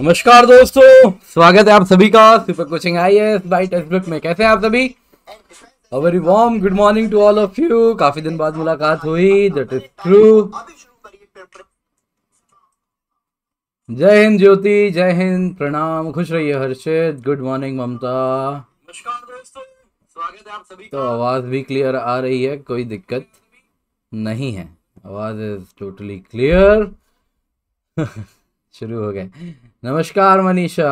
नमस्कार दोस्तों स्वागत है आप सभी का super coaching I S by test में कैसे हैं आप सभी very warm good morning to all of you काफी दिन बाद मुलाकात हुई दट इज ट्रू जय हिंद ज्योति जय हिंद प्रणाम खुश रहिए हर्षित गुड मॉर्निंग ममता नमस्कार दोस्तों स्वागत है आप तो आवाज भी क्लियर आ रही है कोई दिक्कत नहीं है आवाज इज टोटली क्लियर शुरू हो गए नमस्कार मनीषा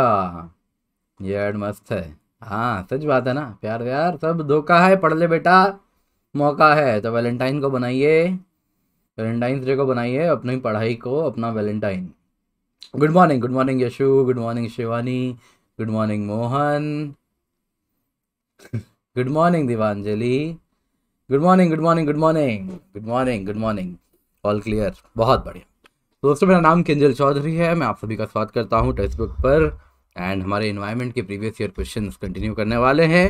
ये एड मस्त है हाँ सच बात है ना प्यार व्यार सब धोखा है पढ़ ले बेटा मौका है तो वैलेंटाइन को बनाइए वैलेंटाइन डे को बनाइए अपनी पढ़ाई को अपना Valentine good morning good morning Yashu good morning Shivani good morning Mohan good morning Divanjali good morning good morning good morning good morning good morning all clear बहुत बढ़िया तो दोस्तों मेरा नाम किंजल चौधरी है मैं आप सभी का स्वागत करता हूँ बुक पर एंड हमारे इन्वायरमेंट के प्रीवियस ईयर क्वेश्चन कंटिन्यू करने वाले हैं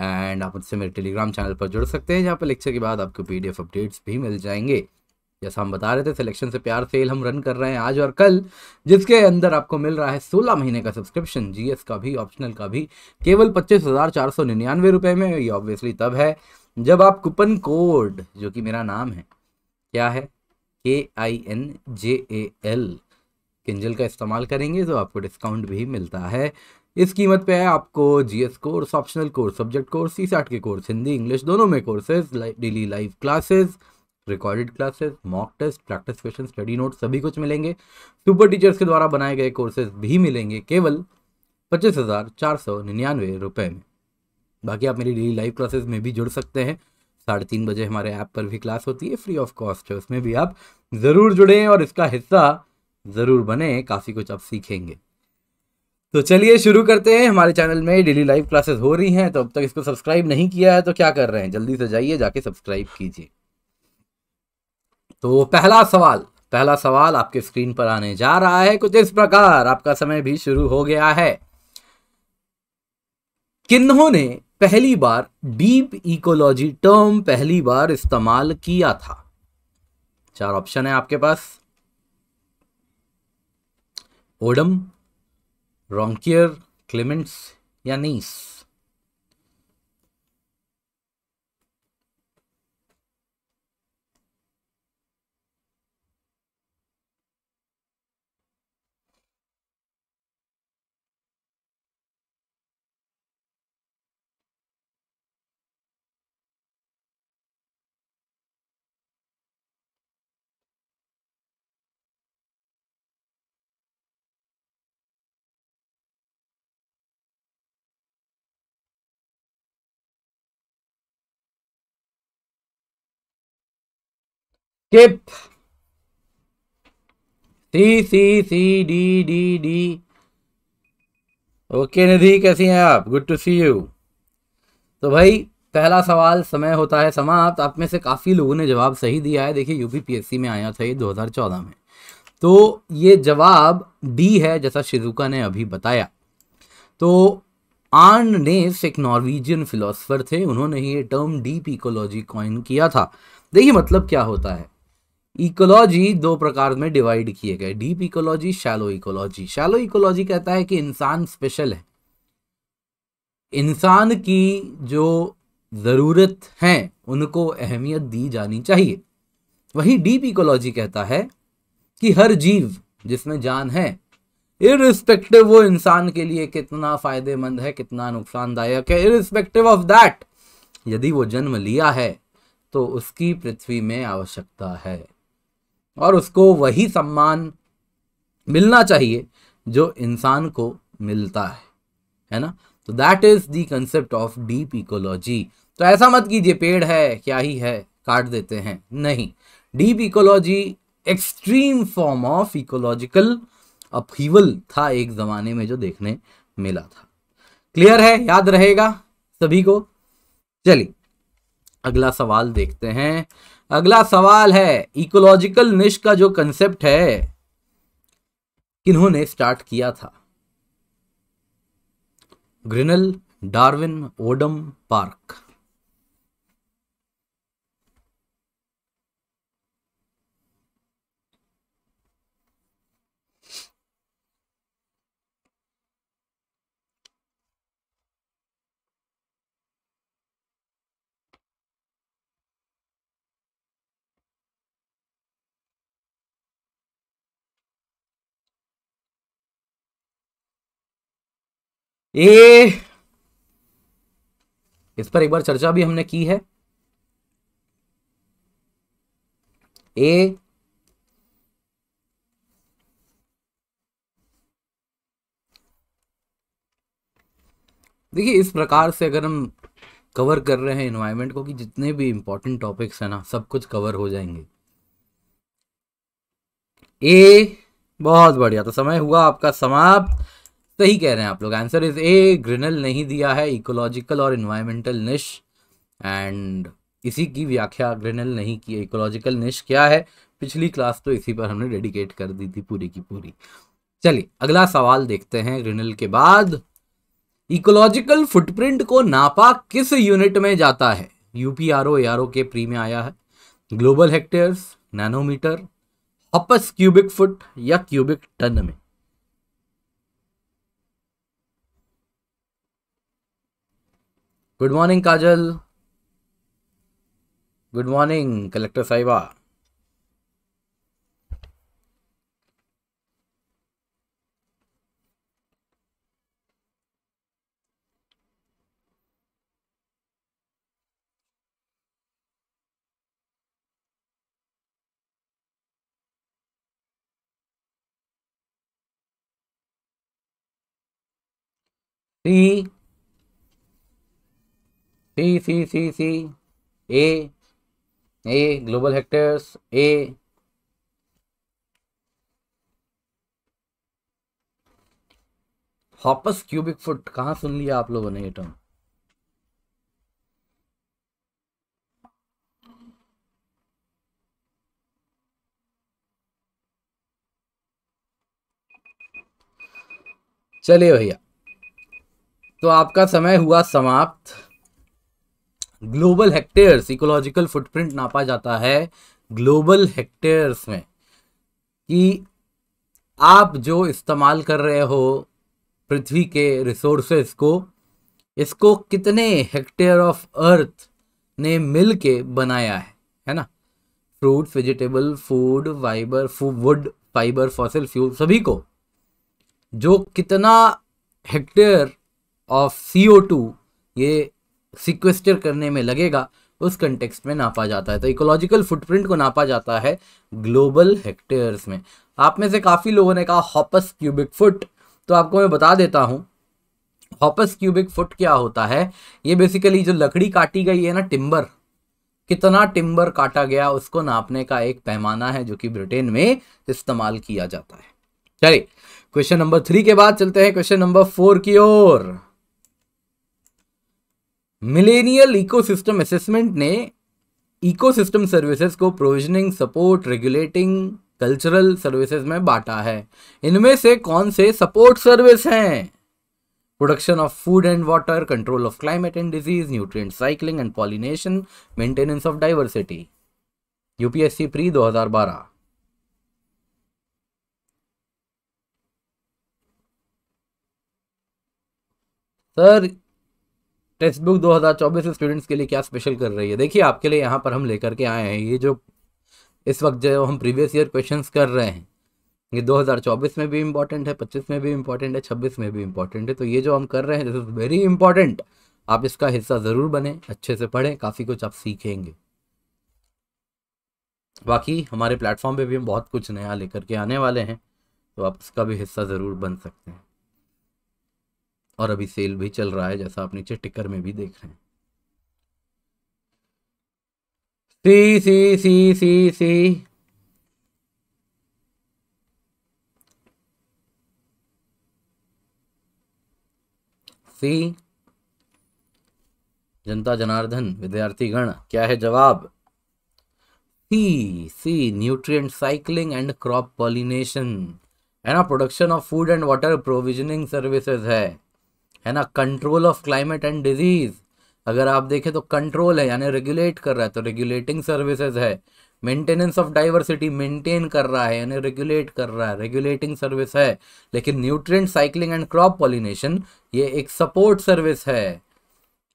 एंड आप उससे मेरे टेलीग्राम चैनल पर जुड़ सकते हैं जहाँ पर लेक्चर के बाद आपको पी अपडेट्स भी मिल जाएंगे जैसा हम बता रहे थे सिलेक्शन से प्यार सेल हम रन कर रहे हैं आज और कल जिसके अंदर आपको मिल रहा है 16 महीने का सब्सक्रिप्शन जीएस का भी ऑप्शनल का भी केवल पच्चीस हज़ार चार सौ निन्यानवे रुपये में ये ऑब्वियसली तब है जब आप कूपन कोड जो कि मेरा नाम है क्या है K I N J A L Kinjal का इस्तेमाल करेंगे तो आपको डिस्काउंट भी मिलता है इस कीमत पे है आपको GS course optional course subject course सी के कोर्स हिंदी इंग्लिश दोनों में courses daily live classes recorded classes mock test practice question study note सभी कुछ मिलेंगे सुपर टीचर्स के द्वारा बनाए गए कोर्सेज भी मिलेंगे केवल पच्चीस हज़ार चार सौ निन्यानवे रुपये में बाकी आप मेरी डेली लाइव क्लासेस में भी जुड़ सकते हैं साढ़े तीन बजे हमारे ऐप पर भी क्लास होती है फ्री ऑफ कॉस्ट है उसमें भी आप ज़रूर जुड़ें और इसका हिस्सा ज़रूर बने काफ़ी कुछ आप सीखेंगे तो चलिए शुरू करते हैं हमारे चैनल में डेली लाइव क्लासेस हो रही हैं तो अब तक इसको सब्सक्राइब नहीं किया है तो क्या कर रहे हैं जल्दी से जाइए जाके सब्सक्राइब कीजिए तो पहला सवाल पहला सवाल आपके स्क्रीन पर आने जा रहा है कुछ इस प्रकार आपका समय भी शुरू हो गया है किन्हों ने पहली बार डीप इकोलॉजी टर्म पहली बार इस्तेमाल किया था चार ऑप्शन है आपके पास ओडम रॉन्कियर क्लेमेंट्स या नीस skip c c c d d d okay Nidhi कैसी हैं आप गुड टू सी यू तो भाई पहला सवाल समय होता है समाप्त आप में से काफ़ी लोगों ने जवाब सही दिया है देखिए यूपीपीएससी में आया था ये 2014 में तो ये जवाब डी है जैसा शिजुका ने अभी बताया तो आर्न नेस एक नॉर्वेजियन फिलोसफर थे उन्होंने ये टर्म डीप इकोलॉजी कॉइन किया था देखिए मतलब क्या होता है इकोलॉजी दो प्रकार में डिवाइड किए गए deep ecology shallow ecology shallow ecology कहता है कि इंसान स्पेशल है इंसान की जो ज़रूरत है उनको अहमियत दी जानी चाहिए वही डीप इकोलॉजी कहता है कि हर जीव जिसमें जान है इरिस्पेक्टिव वो इंसान के लिए कितना फ़ायदेमंद है कितना नुकसानदायक है इरिस्पेक्टिव ऑफ दैट यदि वो जन्म लिया है तो उसकी पृथ्वी में आवश्यकता है और उसको वही सम्मान मिलना चाहिए जो इंसान को मिलता है है ना तो that is the concept of deep ecology तो ऐसा मत कीजिए पेड़ है क्या ही है काट देते हैं नहीं deep ecology extreme form of ecological upheaval था एक ज़माने में जो देखने मिला था क्लियर है याद रहेगा सभी को चलिए अगला सवाल देखते हैं अगला सवाल है इकोलॉजिकल निश का जो कंसेप्ट है किन्होंने स्टार्ट किया था ग्रिनल डार्विन ओडम पार्क ए इस पर एक बार चर्चा भी हमने की है ए देखिए इस प्रकार से अगर हम कवर कर रहे हैं इन्वायरमेंट को कि जितने भी इंपॉर्टेंट टॉपिक्स है ना सब कुछ कवर हो जाएंगे ए बहुत बढ़िया तो समय हुआ आपका समाप्त सही तो कह रहे हैं आप लोग आंसर इज ए ग्रिनल नहीं दिया है इकोलॉजिकल और इन्वायरमेंटल निश एंड इसी की व्याख्या ग्रिनल नहीं की इकोलॉजिकल निश क्या है पिछली क्लास तो इसी पर हमने डेडिकेट कर दी थी पूरी की पूरी चलिए अगला सवाल देखते हैं ग्रिनल के बाद इकोलॉजिकल फुटप्रिंट को नापा किस यूनिट में जाता है यूपीआरओ आर के प्री में आया है global hectares nanometer hoppus cubic foot या क्यूबिक टन में good morning Kajal good morning collector साहिबा See, C C C C A A global hectares A hoppus cubic foot कहां सुन लिया आप लोगों ने ये टर्म चलिए भैया तो आपका समय हुआ समाप्त ग्लोबल हेक्टेयर्स इकोलॉजिकल फुटप्रिंट नापा जाता है ग्लोबल हेक्टेयर्स में कि आप जो इस्तेमाल कर रहे हो पृथ्वी के रिसोर्सेज को इसको कितने हेक्टेयर ऑफ अर्थ ने मिल के बनाया है है ना fruits vegetable food fibre wood fibre fossil fuel सभी को जो कितना hectare of C O two ये सिक्वेस्टर करने में लगेगा उस कंटेक्स्ट में नापा जाता है तो इकोलॉजिकल फुटप्रिंट को नापा जाता है ग्लोबल हेक्टेयर्स में आप में से काफ़ी लोगों ने कहा हॉपस क्यूबिक फुट तो आपको मैं बता देता हूँ हॉपस क्यूबिक फुट क्या होता है ये बेसिकली जो लकड़ी काटी गई है ना टिम्बर कितना टिम्बर काटा गया उसको नापने का एक पैमाना है जो कि ब्रिटेन में इस्तेमाल किया जाता है चलिए क्वेश्चन नंबर थ्री के बाद चलते हैं क्वेश्चन नंबर फोर की ओर मिलेनियल इकोसिस्टम असेसमेंट ने इकोसिस्टम सर्विसेज को provisioning support regulating cultural services में बांटा है इनमें से कौन से सपोर्ट सर्विस हैं production of food and water control of climate and disease nutrient cycling and pollination maintenance of diversity UPSC pre 2012 sir textbook दो स्टूडेंट्स के लिए क्या स्पेशल कर रही है देखिए आपके लिए यहाँ पर हम लेकर के आए हैं ये जो इस वक्त जो हम प्रीवियस ईयर क्वेश्चन कर रहे हैं ये 2024 में भी इम्पॉर्टेंट है 25 में भी इम्पॉर्टेंट है 26 में भी इम्पॉर्टेंट है तो ये जो हम कर रहे हैं दिस इज़ वेरी इंपॉर्टेंट आप इसका हिस्सा ज़रूर बने अच्छे से पढ़ें काफ़ी कुछ आप सीखेंगे बाकी हमारे प्लेटफॉर्म पे भी हम बहुत कुछ नया लेकर के आने वाले हैं तो आप इसका भी हिस्सा ज़रूर बन सकते हैं और अभी सेल भी चल रहा है जैसा आप नीचे टिकर में भी देख रहे हैं सी सी सी सी सी सी जनता जनार्दन विद्यार्थी गण क्या है जवाब C C nutrient cycling and crop pollination है ना production of food and water provisioning services है है ना control of climate and disease अगर आप देखें तो कंट्रोल है यानी रेगुलेट कर रहा है तो रेगुलेटिंग सर्विसेज है मेंटेनेंस ऑफ डाइवर्सिटी मेंटेन कर रहा है यानी रेगुलेट कर रहा है रेगुलेटिंग सर्विस है लेकिन nutrient cycling and crop pollination ये एक सपोर्ट सर्विस है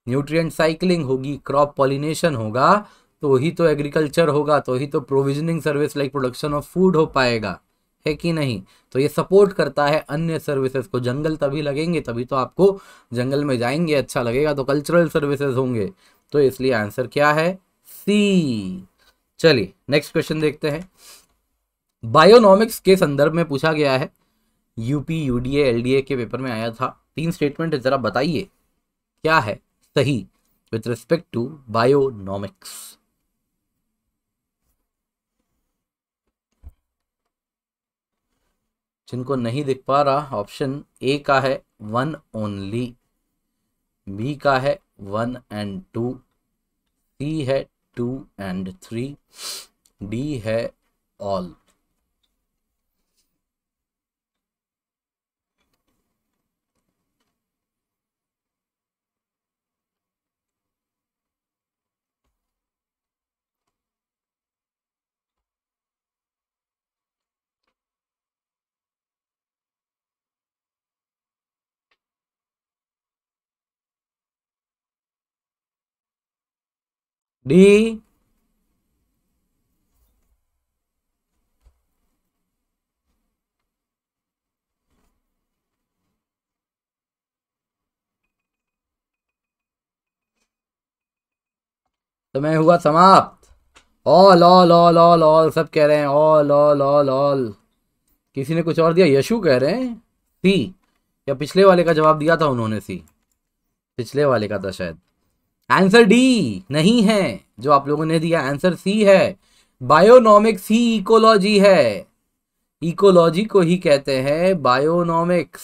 न्यूट्रिएंट साइकिलिंग होगी क्रॉप पॉलिनेशन होगा तो ही तो एग्रीकल्चर होगा तो ही तो provisioning service like production of food हो पाएगा है कि नहीं तो ये सपोर्ट करता है अन्य सर्विसेज को जंगल तभी लगेंगे तभी तो आपको जंगल में जाएंगे अच्छा लगेगा तो कल्चरल सर्विसेज होंगे तो इसलिए आंसर क्या है सी चलिए नेक्स्ट क्वेश्चन देखते हैं बायोनॉमिक्स के संदर्भ में पूछा गया है यूपी यूडीए एलडीए के पेपर में आया था तीन स्टेटमेंट जरा बताइए क्या है सही विथ रिस्पेक्ट टू बायोनॉमिक्स जिनको नहीं दिख पा रहा ऑप्शन ए का है वन ओनली बी का है वन एंड टू सी है टू एंड थ्री डी है ऑल तो समय हुआ समाप्त all all all all all सब कह रहे हैं ऑल ऑल ऑल ऑल किसी ने कुछ और दिया यशु कह रहे हैं सी या पिछले वाले का जवाब दिया था उन्होंने सी पिछले वाले का था शायद आंसर डी नहीं है जो आप लोगों ने दिया आंसर सी है बायोनॉमिक्स ही इकोलॉजी है इकोलॉजी को ही कहते हैं बायोनॉमिक्स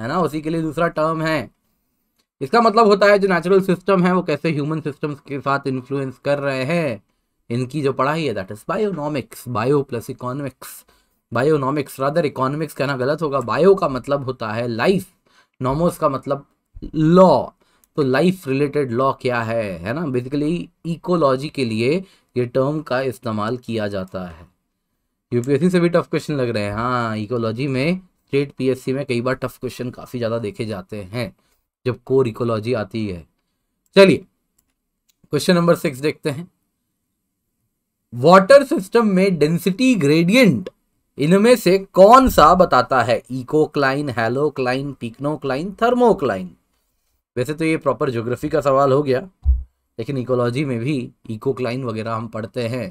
है ना उसी के लिए दूसरा टर्म है इसका मतलब होता है जो नेचुरल सिस्टम है वो कैसे ह्यूमन सिस्टम्स के साथ इन्फ्लुएंस कर रहे हैं इनकी जो पढ़ाई है that is bionomics bio plus economics bionomics rather economics कहना गलत होगा बायो का मतलब होता है लाइफ नॉमोस का मतलब लॉ तो लाइफ रिलेटेड लॉ क्या है है ना बेसिकली इकोलॉजी के लिए ये टर्म का इस्तेमाल किया जाता है यूपीएससी से भी टफ क्वेश्चन लग रहे हैं हाँ इकोलॉजी में स्टेट पीएससी में कई बार टफ क्वेश्चन काफ़ी ज़्यादा देखे जाते हैं जब कोर इकोलॉजी आती है चलिए क्वेश्चन नंबर सिक्स देखते हैं वाटर सिस्टम में डेंसिटी ग्रेडियंट इनमें से कौन सा बताता है इको क्लाइन पिकनोक्लाइन क्लाइन वैसे तो ये प्रॉपर ज्योग्राफी का सवाल हो गया लेकिन इकोलॉजी में भी इको क्लाइन वगैरह हम पढ़ते हैं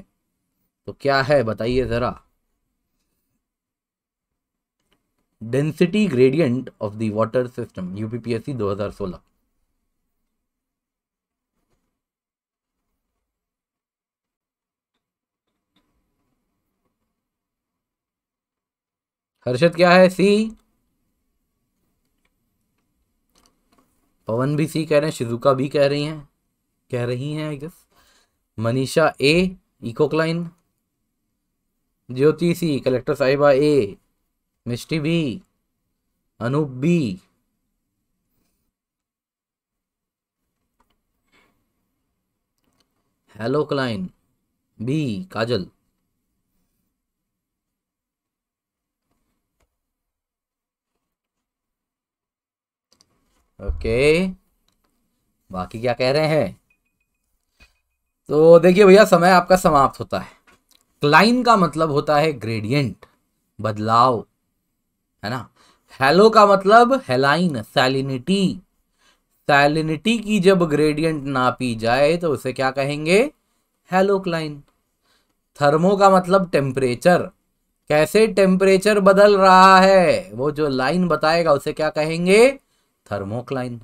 तो क्या है बताइए ज़रा density gradient of the water system UPPSC 2016 Harshad क्या है सी पवन भी सी कह रहे हैं शिजुका भी कह रही हैं कह रही हैं I guess Manisha A ecocline Jyoti C collector साहिबा A Mishti B Anup B halocline B Kajal okay बाकी क्या कह रहे हैं तो देखिए भैया समय आपका समाप्त होता है क्लाइन का मतलब होता है ग्रेडियंट बदलाव है ना हेलो का मतलब हेलाइन सैलिनिटी सैलिनिटी की जब ग्रेडियंट नापी जाए तो उसे क्या कहेंगे हेलो क्लाइन थर्मो का मतलब टेम्परेचर कैसे टेम्परेचर बदल रहा है वो जो लाइन बताएगा उसे क्या कहेंगे थर्मोक्लाइन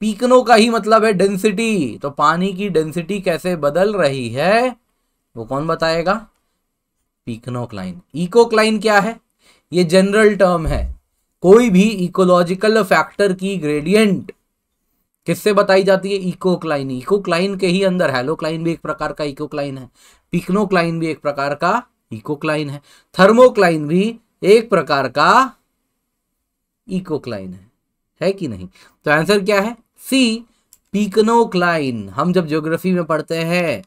पीकनो का ही मतलब है डेंसिटी तो पानी की डेंसिटी कैसे बदल रही है वो कौन बताएगा पीकनोक्लाइन इकोक्लाइन क्या है ये जनरल टर्म है कोई भी इकोलॉजिकल फैक्टर की ग्रेडियंट किससे बताई जाती है इकोक्लाइन इकोक्लाइन के ही अंदर हेलोक्लाइन भी एक प्रकार का इकोक्लाइन है पिकनोक्लाइन भी एक प्रकार का इकोक्लाइन है थर्मोक्लाइन भी एक प्रकार का इकोक्लाइन है है कि नहीं तो आंसर क्या है सी पीकनोक्लाइन हम जब ज्योग्राफी में पढ़ते हैं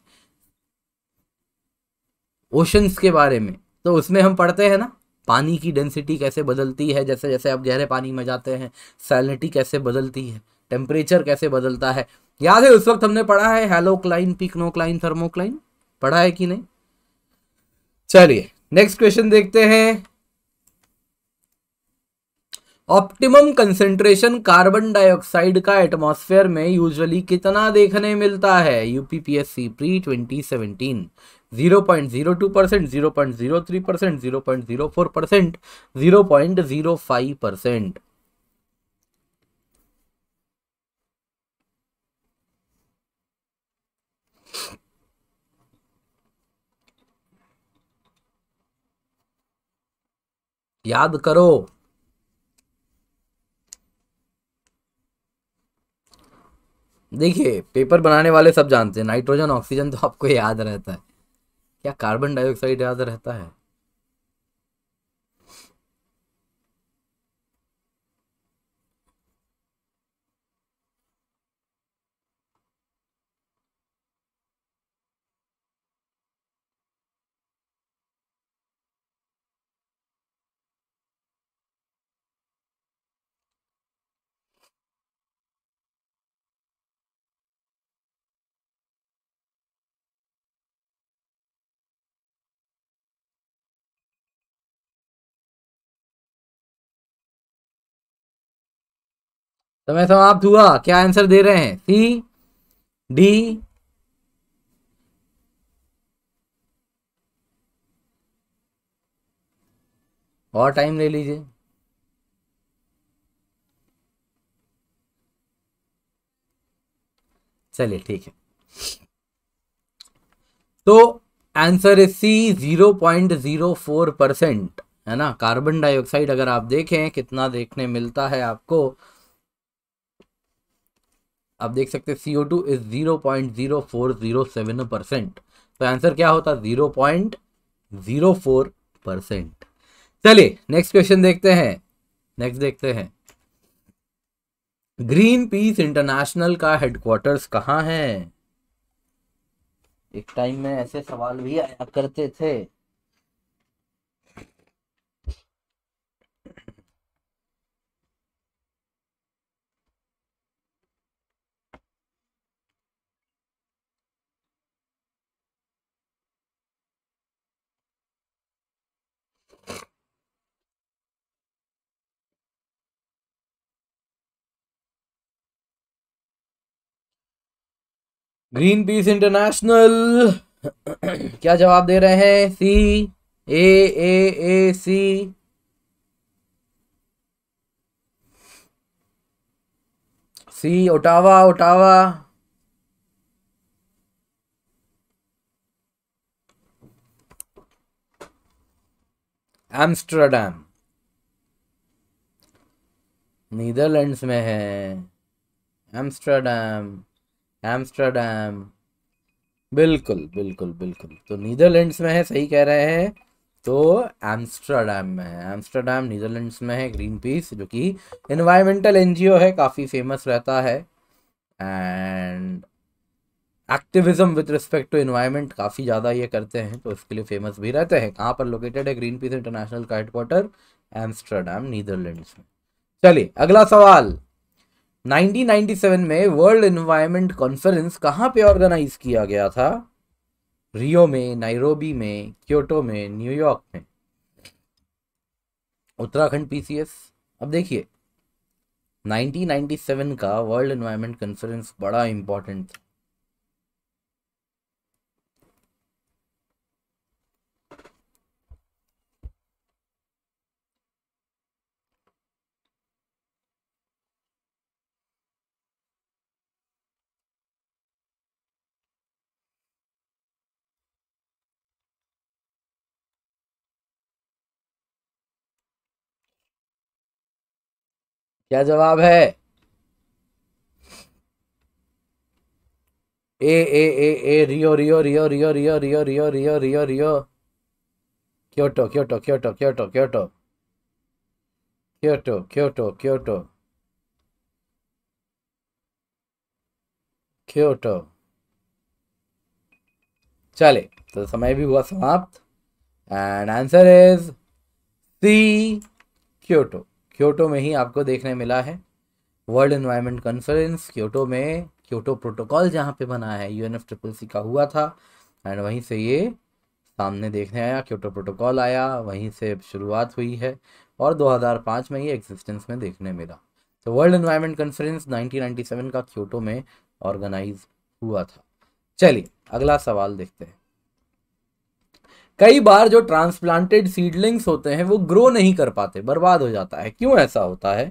ओशंस के बारे में तो उसमें हम पढ़ते हैं ना पानी की डेंसिटी कैसे बदलती है जैसे जैसे आप गहरे पानी में जाते हैं सैलिनिटी कैसे बदलती है टेम्परेचर कैसे बदलता है याद है उस वक्त हमने पढ़ा है हेलोक्लाइन पिकनोक्लाइन थर्मोक्लाइन पढ़ा है कि नहीं चलिए नेक्स्ट क्वेश्चन देखते हैं ऑप्टिमम कंसेंट्रेशन कार्बन डाइऑक्साइड का एटमॉस्फेयर में यूजुअली कितना देखने मिलता है UPPSC pre 2017 0.02 percent zero point zero three percent zero point zero four percent zero point zero five percent याद करो देखिए पेपर बनाने वाले सब जानते हैं नाइट्रोजन ऑक्सीजन तो आपको याद रहता है क्या कार्बन डाइऑक्साइड याद रहता है समय तो समाप्त तो हुआ क्या आंसर दे रहे हैं सी डी और टाइम ले लीजिए चलिए ठीक है तो आंसर है C zero point zero four percent है ना कार्बन डाइऑक्साइड अगर आप देखें कितना देखने मिलता है आपको आप देख सकते हैं C two is zero point zero four zero seven percent तो आंसर क्या होता zero point zero four percent चलिए नेक्स्ट क्वेश्चन देखते हैं नेक्स्ट देखते हैं ग्रीन पीस इंटरनेशनल का हेडक्वार्टर्स कहाँ है एक टाइम में ऐसे सवाल भी आया करते थे ग्रीन पीस इंटरनेशनल क्या जवाब दे रहे हैं C A A A C C Ottawa Ottawa Amsterdam Netherlands में है एम्स्टर्डम एम्स्टरडेम बिल्कुल बिल्कुल बिल्कुल तो नीदरलैंड्स में है सही कह रहे हैं तो एम्स्टरडेम में है एम्स्टरडेम नीदरलैंड्स में है ग्रीन पीस जो कि इन्वायरमेंटल एनजीओ है काफ़ी फेमस रहता है and activism with respect to environment काफ़ी ज़्यादा ये करते हैं तो इसके लिए फेमस भी रहते हैं कहाँ पर लोकेटेड है ग्रीन पीस इंटरनेशनल का हेडक्वार्टर एम्स्टरडेम नीदरलैंड्स में चलिए अगला सवाल 1997 में वर्ल्ड एनवायरनमेंट कॉन्फ्रेंस कहाँ पे ऑर्गेनाइज किया गया था रियो में नाइरोबी में क्योटो में न्यूयॉर्क में उत्तराखंड पीसीएस अब देखिए 1997 का वर्ल्ड एनवायरनमेंट कॉन्फ्रेंस बड़ा इंपॉर्टेंट था क्या जवाब है A A A A Rio Rio Rio Rio Rio Rio Rio Rio Rio Rio Kyoto Kyoto Kyoto Kyoto Kyoto Kyoto Kyoto Kyoto Kyoto चले तो समय भी हुआ समाप्त and answer is C Kyoto Kyoto में ही आपको देखने मिला है वर्ल्ड इन्वायरमेंट कॉन्फ्रेंस क्योटो में क्योटो प्रोटोकॉल जहाँ पे बना है यू एन एफ ट्रिपल सी का हुआ था एंड वहीं से ये सामने देखने आया क्योटो प्रोटोकॉल आया वहीं से शुरुआत हुई है और 2005 में ये एग्जिस्टेंस में देखने मिला तो वर्ल्ड एनवायरनमेंट कॉन्फ्रेंस 1997 का क्योटो में ऑर्गेनाइज हुआ था चलिए अगला सवाल देखते हैं कई बार जो ट्रांसप्लांटेड सीडलिंग्स होते हैं वो ग्रो नहीं कर पाते बर्बाद हो जाता है क्यों ऐसा होता है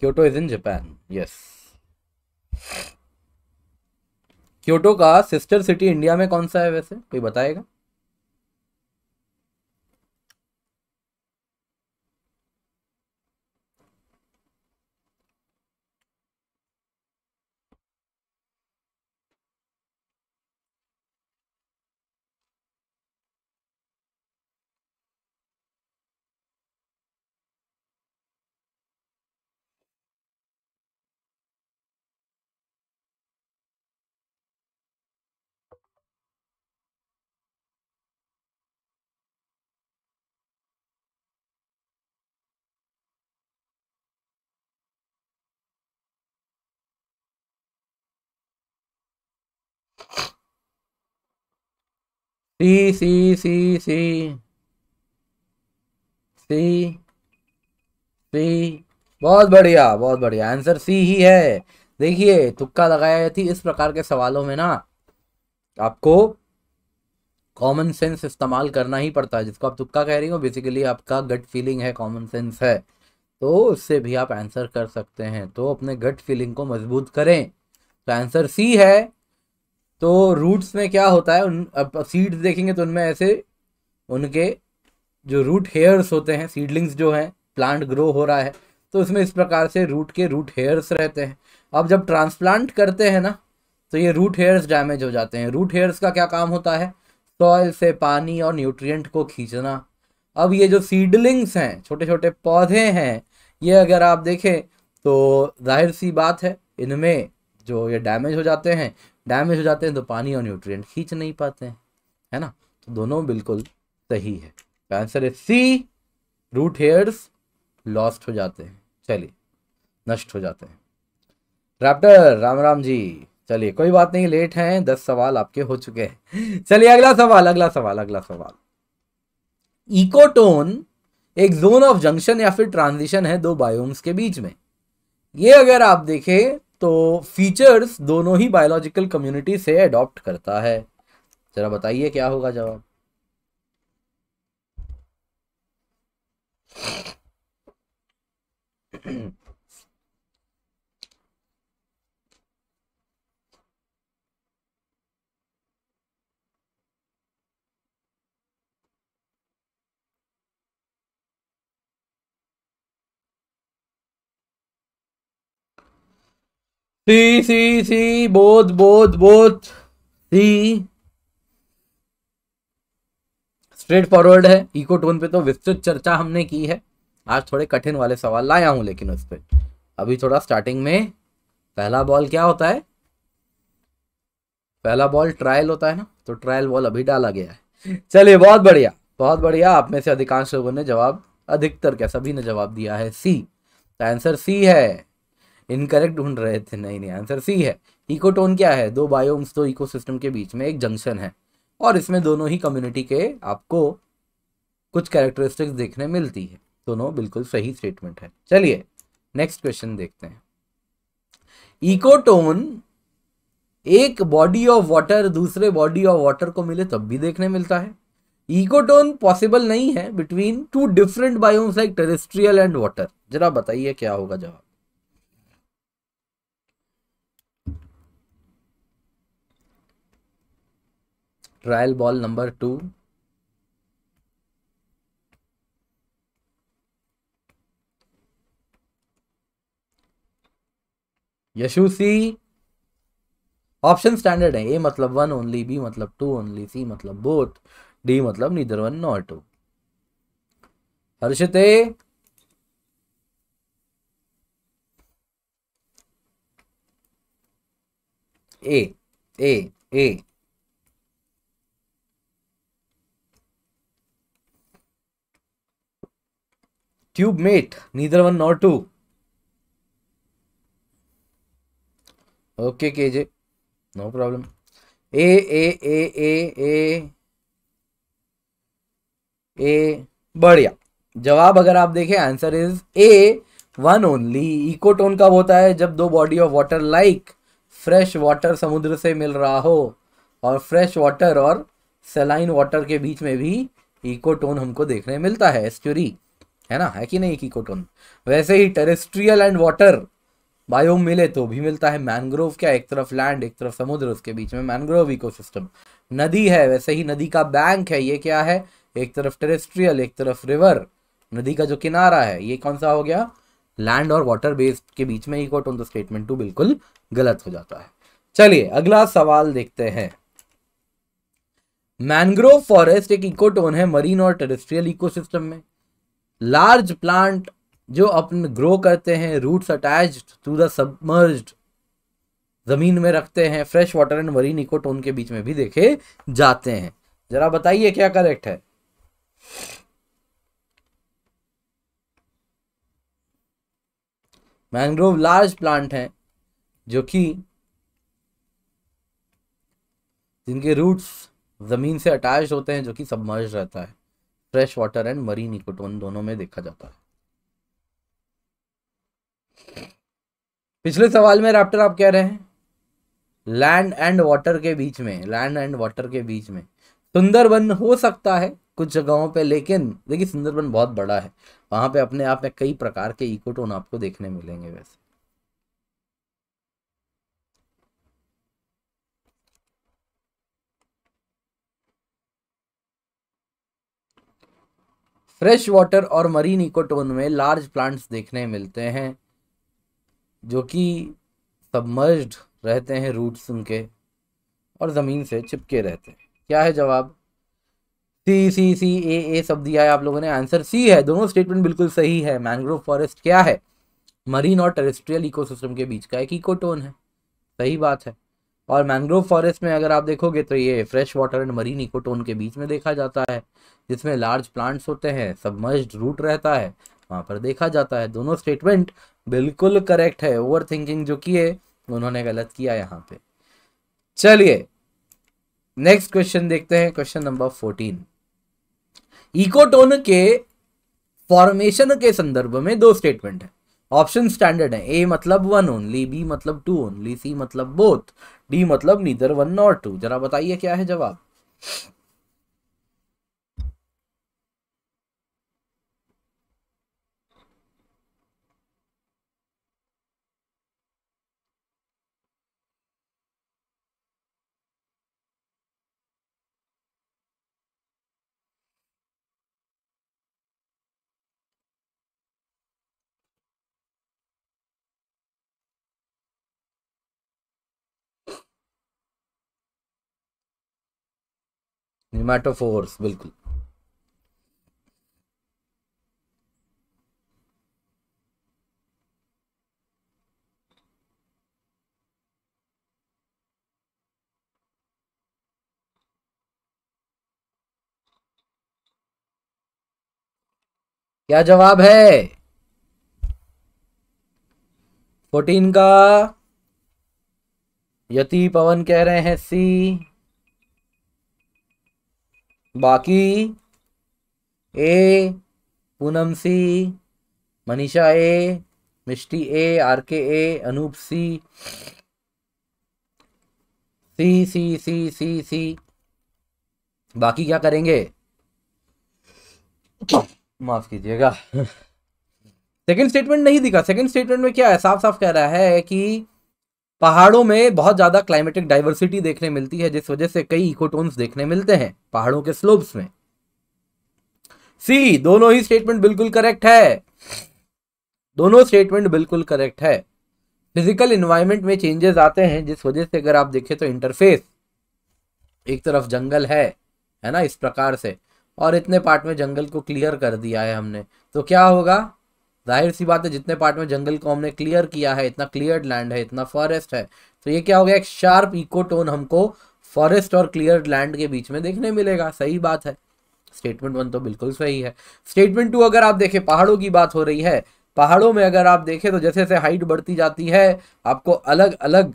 Kyoto is in Japan yes Kyoto का सिस्टर सिटी इंडिया में कौन सा है वैसे कोई बताएगा सी सी सी सी सी सी बहुत बढ़िया बहुत बढ़िया आंसर सी ही है देखिए तुक्का लगाया थी इस प्रकार के सवालों में ना आपको कॉमन सेंस इस्तेमाल करना ही पड़ता है जिसको आप तुक्का कह रही हो बेसिकली आपका गट फीलिंग है कॉमन सेंस है तो उससे भी आप आंसर कर सकते हैं तो अपने गट फीलिंग को मजबूत करें तो आंसर सी है तो रूट्स में क्या होता है उन अब सीड्स देखेंगे तो उनमें ऐसे उनके जो रूट हेयर्स होते हैं सीडलिंग्स जो हैं प्लांट ग्रो हो रहा है तो उसमें इस प्रकार से रूट के रूट हेयर्स रहते हैं अब जब ट्रांसप्लांट करते हैं ना तो ये रूट हेयर्स डैमेज हो जाते हैं रूट हेयर्स का क्या काम होता है सॉइल से पानी और न्यूट्रिएंट को खींचना अब ये जो सीडलिंग्स हैं छोटे छोटे पौधे हैं ये अगर आप देखें तो जाहिर सी बात है इनमें जो ये डैमेज हो जाते हैं डैमेज हो जाते हैं तो पानी और न्यूट्रिएंट खींच नहीं पाते हैं है ना तो दोनों बिल्कुल सही है आंसर है सी रूट हेयर्स लॉस्ट हो जाते हैं चलिए नष्ट हो जाते हैं रैप्टर राम राम जी चलिए कोई बात नहीं लेट हैं दस सवाल आपके हो चुके हैं चलिए अगला सवाल अगला सवाल अगला सवाल इकोटोन एक जोन ऑफ जंक्शन या फिर ट्रांजिशन है दो बायोम्स के बीच में ये अगर आप देखें तो फीचर्स दोनों ही बायोलॉजिकल कम्युनिटी से अडॉप्ट करता है जरा बताइए क्या होगा जवाब सी सी सी both both both C straightforward है इको टोन पे तो विस्तृत चर्चा हमने की है आज थोड़े कठिन वाले सवाल लाया हूं लेकिन उस पर अभी थोड़ा स्टार्टिंग में पहला बॉल क्या होता है पहला बॉल ट्रायल होता है ना तो ट्रायल बॉल अभी डाला गया है चलिए बहुत बढ़िया बहुत बढ़िया आप में से अधिकांश लोगों ने जवाब अधिकतर क्या सभी ने जवाब दिया है सी आंसर सी है इनकरेक्ट ढूंढ रहे थे नहीं नहीं आंसर सी है इकोटोन क्या है दो बायोम्स दो इकोसिस्टम के बीच में एक जंक्शन है और इसमें दोनों ही कम्युनिटी के आपको कुछ कैरेक्टरिस्टिक्स देखने मिलती है दोनों बिल्कुल सही स्टेटमेंट है चलिए नेक्स्ट क्वेश्चन देखते हैं इकोटोन एक बॉडी ऑफ वाटर दूसरे बॉडी ऑफ वाटर को मिले तब भी देखने मिलता है इकोटोन पॉसिबल नहीं है between two different biomes like terrestrial and water जरा बताइए क्या होगा जवाब trial ball number two Yashu C option standard है ए मतलब वन ओनली बी मतलब टू ओनली सी मतलब बोथ डी मतलब neither one not two Harshit A A A Tube mate, neither one nor two. Okay, KJ. No problem. A, A, A, A, A. A. बढ़िया जवाब अगर आप देखें answer is A one only ecotone कब होता है जब दो body of water like fresh water समुद्र से मिल रहा हो और फ्रेश वाटर और सेलाइन वाटर के बीच में भी इकोटोन हमको देखने मिलता है एस्ट्यूरी है ना है कि नहीं एक इकोटोन वैसे ही टेरेस्ट्रियल एंड वाटर बायोम मिले तो भी मिलता है मैनग्रोव क्या एक तरफ लैंड एक तरफ समुद्र उसके बीच में मैनग्रोव इकोसिस्टम नदी है वैसे ही नदी का बैंक है ये क्या है एक तरफ टेरेस्ट्रियल एक तरफ रिवर नदी का जो किनारा है ये कौन सा हो गया लैंड और वाटर बेस्ड के बीच में इकोटोन द स्टेटमेंट टू बिल्कुल गलत हो जाता है चलिए अगला सवाल देखते हैं मैनग्रोव फॉरेस्ट एक इकोटोन है मरीन और टेरेस्ट्रियल इकोसिस्टम में लार्ज प्लांट जो अपने ग्रो करते हैं roots attach to the submerge ज़मीन में रखते हैं फ्रेश वाटर एंड वरी निकोटोन के बीच में भी देखे जाते हैं ज़रा बताइए क्या करेक्ट है मैंग्रोव लार्ज प्लांट है जो कि जिनके रूट्स ज़मीन से अटैच होते हैं जो कि सबमर्ज रहता है fresh water and marine ecotone दोनों में देखा जाता है पिछले सवाल में राप्टर आप कह रहे हैं लैंड एंड वाटर के बीच में लैंड एंड वाटर के बीच में सुंदरबन हो सकता है कुछ जगहों पे लेकिन देखिए सुंदरबन बहुत बड़ा है वहां पे अपने आप में कई प्रकार के इकोटोन आपको देखने मिलेंगे वैसे फ्रेश वाटर और मरीन इकोटोन में लार्ज प्लांट्स देखने मिलते हैं जो कि सबमर्ज्ड रहते हैं रूट्स उनके और ज़मीन से चिपके रहते हैं क्या है जवाब सी सी सी ए ए सब दिया है आप लोगों ने आंसर सी है दोनों स्टेटमेंट बिल्कुल सही है मैंग्रोव फॉरेस्ट क्या है मरीन और टेरेस्ट्रियल इकोसिस्टम के बीच का एक इकोटोन है सही बात है और मैंग्रोव फॉरेस्ट में अगर आप देखोगे तो ये fresh water and marine ecotone के बीच में देखा जाता है जिसमें लार्ज प्लांट्स होते हैं सबमर्ज रूट रहता है वहाँ पर देखा जाता है दोनों स्टेटमेंट बिल्कुल करेक्ट है ओवर थिंकिंग जो किए उन्होंने गलत किया यहाँ पे चलिए नेक्स्ट क्वेश्चन देखते हैं क्वेश्चन नंबर फोर्टीन इकोटोन के फॉर्मेशन के संदर्भ में दो स्टेटमेंट है ऑप्शन स्टैंडर्ड है ए मतलब वन ओनली बी मतलब टू ओनली सी मतलब बोथ डी मतलब नीदर वन नॉट टू जरा बताइए क्या है जवाब निमाटोफोर्स बिल्कुल क्या जवाब है फोर्टीन का यति पवन कह रहे हैं सी बाकी A Poonam C Manisha A Mishti A R K A Anoop C C C C C सी बाकी क्या करेंगे माफ कीजिएगा सेकंड स्टेटमेंट नहीं दिखा सेकंड स्टेटमेंट में क्या है साफ साफ कह रहा है कि पहाड़ों में बहुत ज़्यादा क्लाइमेटिक डाइवर्सिटी देखने मिलती है जिस वजह से कई इकोटोन्स देखने मिलते हैं पहाड़ों के स्लोब्स में सी दोनों ही स्टेटमेंट बिल्कुल करेक्ट है दोनों स्टेटमेंट बिल्कुल करेक्ट है फिजिकल इन्वायरमेंट में चेंजेस आते हैं जिस वजह से अगर आप देखें तो इंटरफेस एक तरफ जंगल है है ना इस प्रकार से और इतने पार्ट में जंगल को क्लियर कर दिया है हमने तो क्या होगा जाहिर सी बात है जितने पार्ट में जंगल को हमने क्लियर किया है इतना क्लियर लैंड है इतना फॉरेस्ट है तो ये क्या हो गया एक शार्प इकोटोन हमको फॉरेस्ट और क्लियर लैंड के बीच में देखने मिलेगा सही बात है स्टेटमेंट वन तो बिल्कुल सही है स्टेटमेंट टू अगर आप देखें पहाड़ों की बात हो रही है पहाड़ों में अगर आप देखें तो जैसे जैसे हाइट बढ़ती जाती है आपको अलग अलग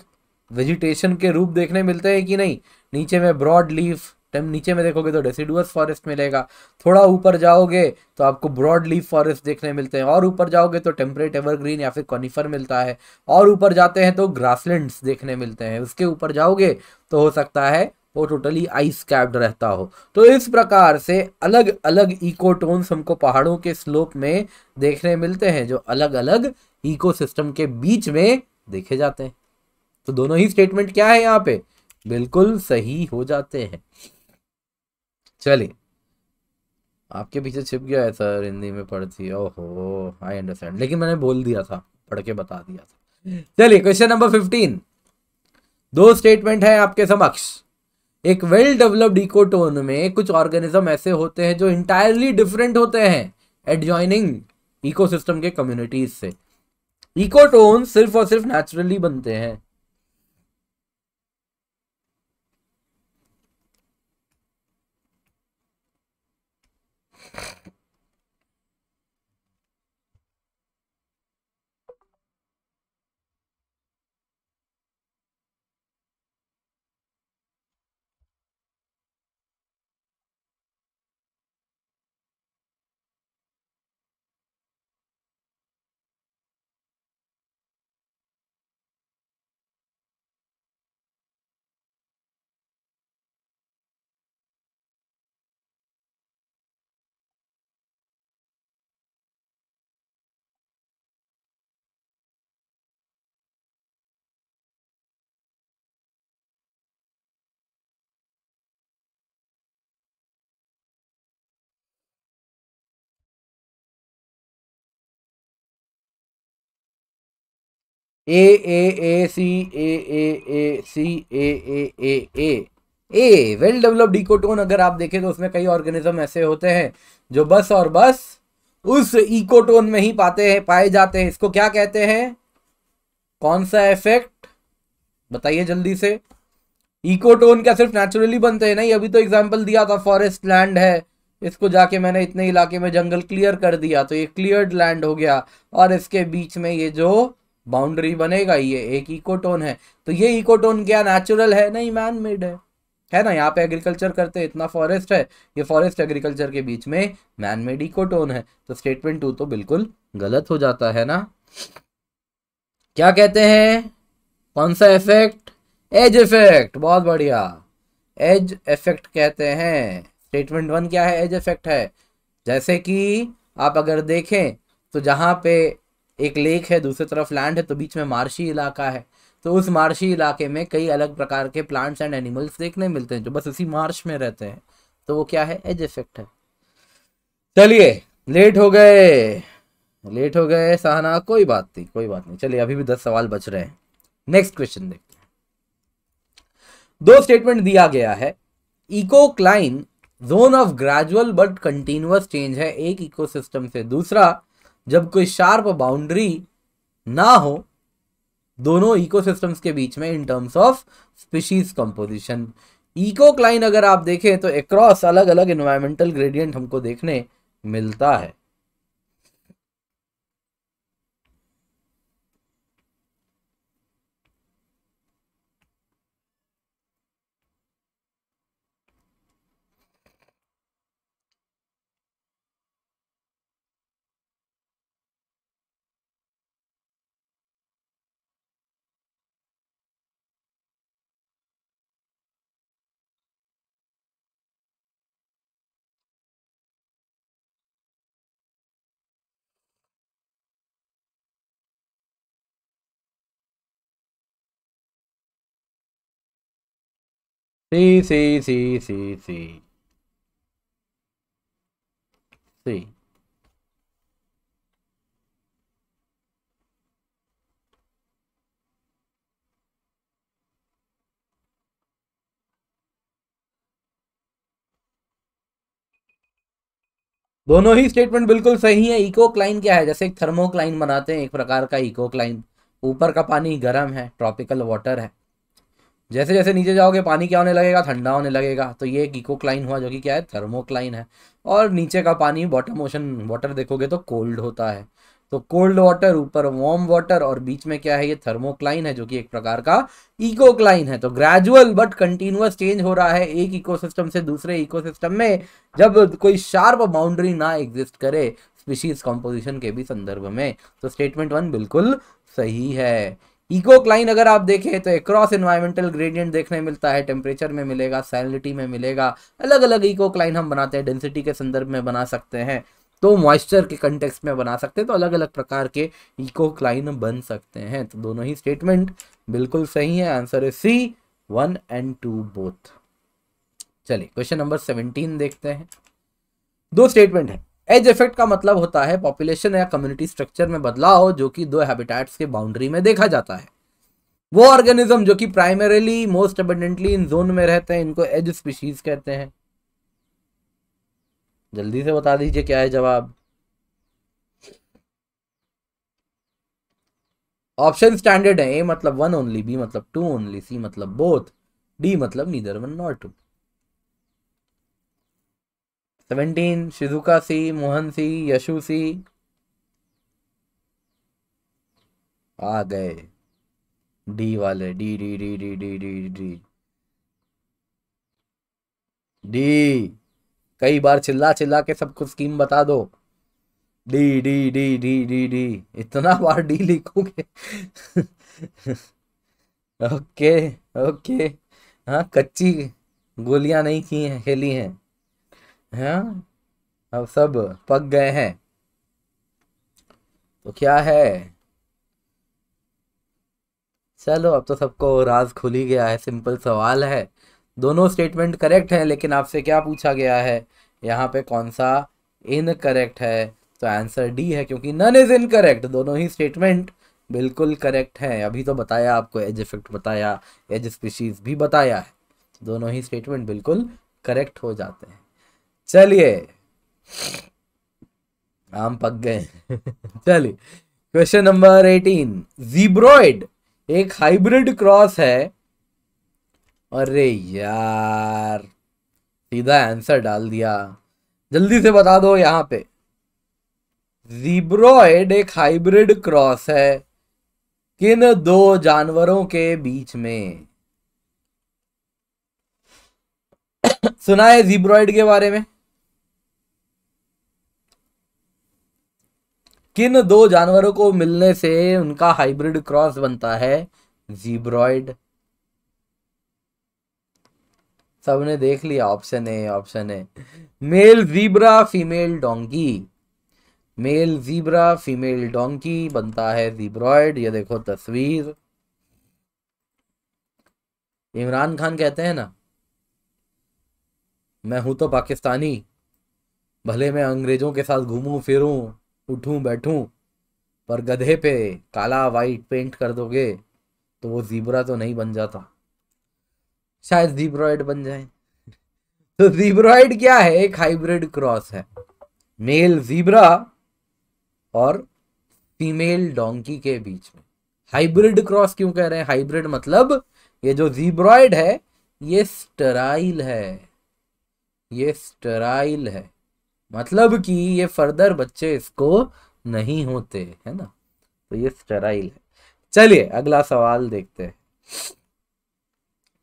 वेजिटेशन के रूप देखने मिलते हैं कि नहीं नीचे में ब्रॉड लीफ टाइम नीचे में देखोगे तो डेसिडुअस फॉरेस्ट मिलेगा थोड़ा ऊपर जाओगे तो आपको ब्रॉड लीफ फॉरेस्ट देखने मिलते हैं और ऊपर जाओगे तो टेम्परेट एवरग्रीन या फिर कॉनिफर मिलता है और ऊपर जाते हैं तो ग्रासलैंड्स देखने मिलते हैं उसके ऊपर जाओगे तो हो सकता है वो टोटली आइस कैप्ड रहता हो तो इस प्रकार से अलग अलग इकोटोन्स हमको पहाड़ों के स्लोप में देखने मिलते हैं जो अलग अलग इकोसिस्टम के बीच में देखे जाते हैं तो दोनों ही स्टेटमेंट क्या है यहाँ पे बिल्कुल सही हो जाते हैं चलिए आपके पीछे छिप गया है सर हिंदी में पढ़ती ओहो आई अंडरस्टैंड लेकिन मैंने बोल दिया था पढ़ के बता दिया था चलिए क्वेश्चन नंबर फिफ्टीन दो स्टेटमेंट है आपके समक्ष एक वेल डेवलप्ड इकोटोन में कुछ ऑर्गेनिज्म ऐसे होते हैं जो इंटायरली डिफरेंट होते हैं एडजॉइनिंग इकोसिस्टम के कम्युनिटीज से इकोटोन सिर्फ और सिर्फ नेचुरली बनते हैं A A A C A A A C A A A A A well developed ecotone अगर आप देखें तो उसमें कई ऑर्गेनिज्म ऐसे होते हैं जो बस और बस उस इकोटोन में ही पाते हैं पाए जाते हैं इसको क्या कहते हैं कौन सा इफेक्ट बताइए जल्दी से इकोटोन क्या सिर्फ नेचुरली बनते हैं नहीं अभी तो एग्जांपल दिया था फॉरेस्ट लैंड है इसको जाके मैंने इतने इलाके में जंगल क्लियर कर दिया तो ये क्लियर लैंड हो गया और इसके बीच में ये जो बाउंड्री बनेगा ये एक इकोटोन है तो ये इकोटोन क्या नेचुरल है नहीं मैन मेड है है ना यहाँ पे एग्रीकल्चर करते हैं इतना फॉरेस्ट है ये फॉरेस्ट एग्रीकल्चर के बीच में मैन मेड इकोटोन है तो स्टेटमेंट टू तो बिल्कुल गलत हो जाता है ना क्या कहते हैं कौन सा इफेक्ट एज इफेक्ट बहुत बढ़िया एज इफेक्ट कहते हैं स्टेटमेंट वन क्या है एज इफेक्ट है जैसे कि आप अगर देखें तो जहां पे एक लेक है दूसरी तरफ लैंड है तो बीच में मार्शी इलाका है तो उस मार्शी इलाके में कई अलग प्रकार के प्लांट्स एंड एनिमल्स देखने मिलते हैं जो बस उसी मार्श में रहते हैं तो वो क्या है एज इफेक्ट है चलिए लेट हो गए लेट हो गए सहना कोई बात नहीं कोई बात नहीं चलिए अभी भी दस सवाल बच रहे हैं नेक्स्ट क्वेश्चन देखते हैं दो स्टेटमेंट दिया गया है ecocline zone of gradual but continuous change है एक इकोसिस्टम से दूसरा जब कोई शार्प बाउंड्री ना हो दोनों इकोसिस्टम्स के बीच में in terms of species composition cline अगर आप देखें तो अक्रॉस अलग अलग इन्वायरमेंटल ग्रेडियंट हमको देखने मिलता है sí, sí, sí, sí, sí. Sí. दोनों ही स्टेटमेंट बिल्कुल सही है इको क्लाइन क्या है जैसे एक थर्मोक्लाइन बनाते हैं एक प्रकार का इको क्लाइन ऊपर का पानी गर्म है ट्रॉपिकल वाटर है जैसे जैसे नीचे जाओगे पानी क्या होने लगेगा ठंडा होने लगेगा तो ये एक इकोक्लाइन हुआ जो कि क्या है थर्मोक्लाइन है और नीचे का पानी बॉटम ओशन वाटर देखोगे तो कोल्ड होता है तो कोल्ड वाटर ऊपर वार्म वाटर और बीच में क्या है ये थर्मोक्लाइन है जो कि एक प्रकार का इकोक्लाइन है तो ग्रेजुअल बट कंटिन्यूस चेंज हो रहा है एक इकोसिस्टम से दूसरे इकोसिस्टम में जब कोई शार्प बाउंड्री ना एग्जिस्ट करे स्पीशीज कॉम्पोजिशन के भी संदर्भ में तो स्टेटमेंट वन बिल्कुल सही है इको क्लाइन अगर आप देखें तो क्रॉस एनवायरमेंटल ग्रेडियंट देखने मिलता है टेम्परेचर में मिलेगा सैलिटी में मिलेगा अलग अलग इको क्लाइन हम बनाते हैं डेंसिटी के संदर्भ में बना सकते हैं तो मॉइस्चर के कंटेक्स में बना सकते हैं तो अलग अलग प्रकार के इको क्लाइन बन सकते हैं तो दोनों ही स्टेटमेंट बिल्कुल सही है आंसर है C one and two both चलिए क्वेश्चन नंबर सेवनटीन देखते हैं दो स्टेटमेंट है एज इफेक्ट का मतलब होता है पॉपुलेशन या कम्युनिटी स्ट्रक्चर में बदलाव जो कि दो हैबिटेट्स के बाउंड्री में देखा जाता है वो ऑर्गेनिज्म जो कि primarily most abundantly in zone में रहते हैं इनको एज स्पीशीज कहते हैं जल्दी से बता दीजिए क्या है जवाब ऑप्शन स्टैंडर्ड है ए मतलब वन ओनली बी मतलब टू ओनली सी मतलब बोथ डी मतलब neither one not two seventeen Shizuka C Mohan C Yashu C आ गए डी वाले D D D D D D D D कई बार चिल्ला चिल्ला के सबको स्कीम बता दो D D D D D D इतना बार डी लिखोगे ओके ओके हाँ कच्ची गोलियां नहीं की हैं खेली हैं हैं अब सब पक गए हैं तो क्या है चलो अब तो सबको राज खुल ही गया है सिंपल सवाल है दोनों स्टेटमेंट करेक्ट है लेकिन आपसे क्या पूछा गया है यहाँ पे कौन सा इनकरेक्ट है तो आंसर डी है क्योंकि नन इज इनकरेक्ट दोनों ही स्टेटमेंट बिल्कुल करेक्ट हैं अभी तो बताया आपको एज इफेक्ट बताया एज स्पीशीज भी बताया है दोनों ही स्टेटमेंट बिल्कुल करेक्ट हो जाते हैं चलिए आम पक गए चलिए क्वेश्चन नंबर एटीन जीब्रोइड एक हाइब्रिड क्रॉस है अरे यार सीधा आंसर डाल दिया जल्दी से बता दो यहां पे जीब्रोइड एक हाइब्रिड क्रॉस है किन दो जानवरों के बीच में सुना है जीब्रॉइड के बारे में किन दो जानवरों को मिलने से उनका हाइब्रिड क्रॉस बनता है जीब्रॉइड सबने देख लिया ऑप्शन है ऑप्शन है male zebra female donkey male zebra female donkey बनता है जीब्रॉइड ये देखो तस्वीर इमरान खान कहते हैं ना मैं हूं तो पाकिस्तानी भले मैं अंग्रेजों के साथ घूमू फिरूं उठूं बैठूं पर गधे पे काला वाइट पेंट कर दोगे तो वो जीब्रा तो नहीं बन जाता शायद जीब्रॉइड बन जाए तो जीब्रॉइड क्या है एक हाइब्रिड क्रॉस है मेल जीब्रा और फीमेल डोंकी के बीच में हाइब्रिड क्रॉस क्यों कह रहे हैं हाइब्रिड मतलब ये जो जीब्रॉइड है ये स्टराइल है ये स्टराइल है मतलब कि ये फर्दर बच्चे इसको नहीं होते है ना तो ये स्टराइल है चलिए अगला सवाल देखते हैं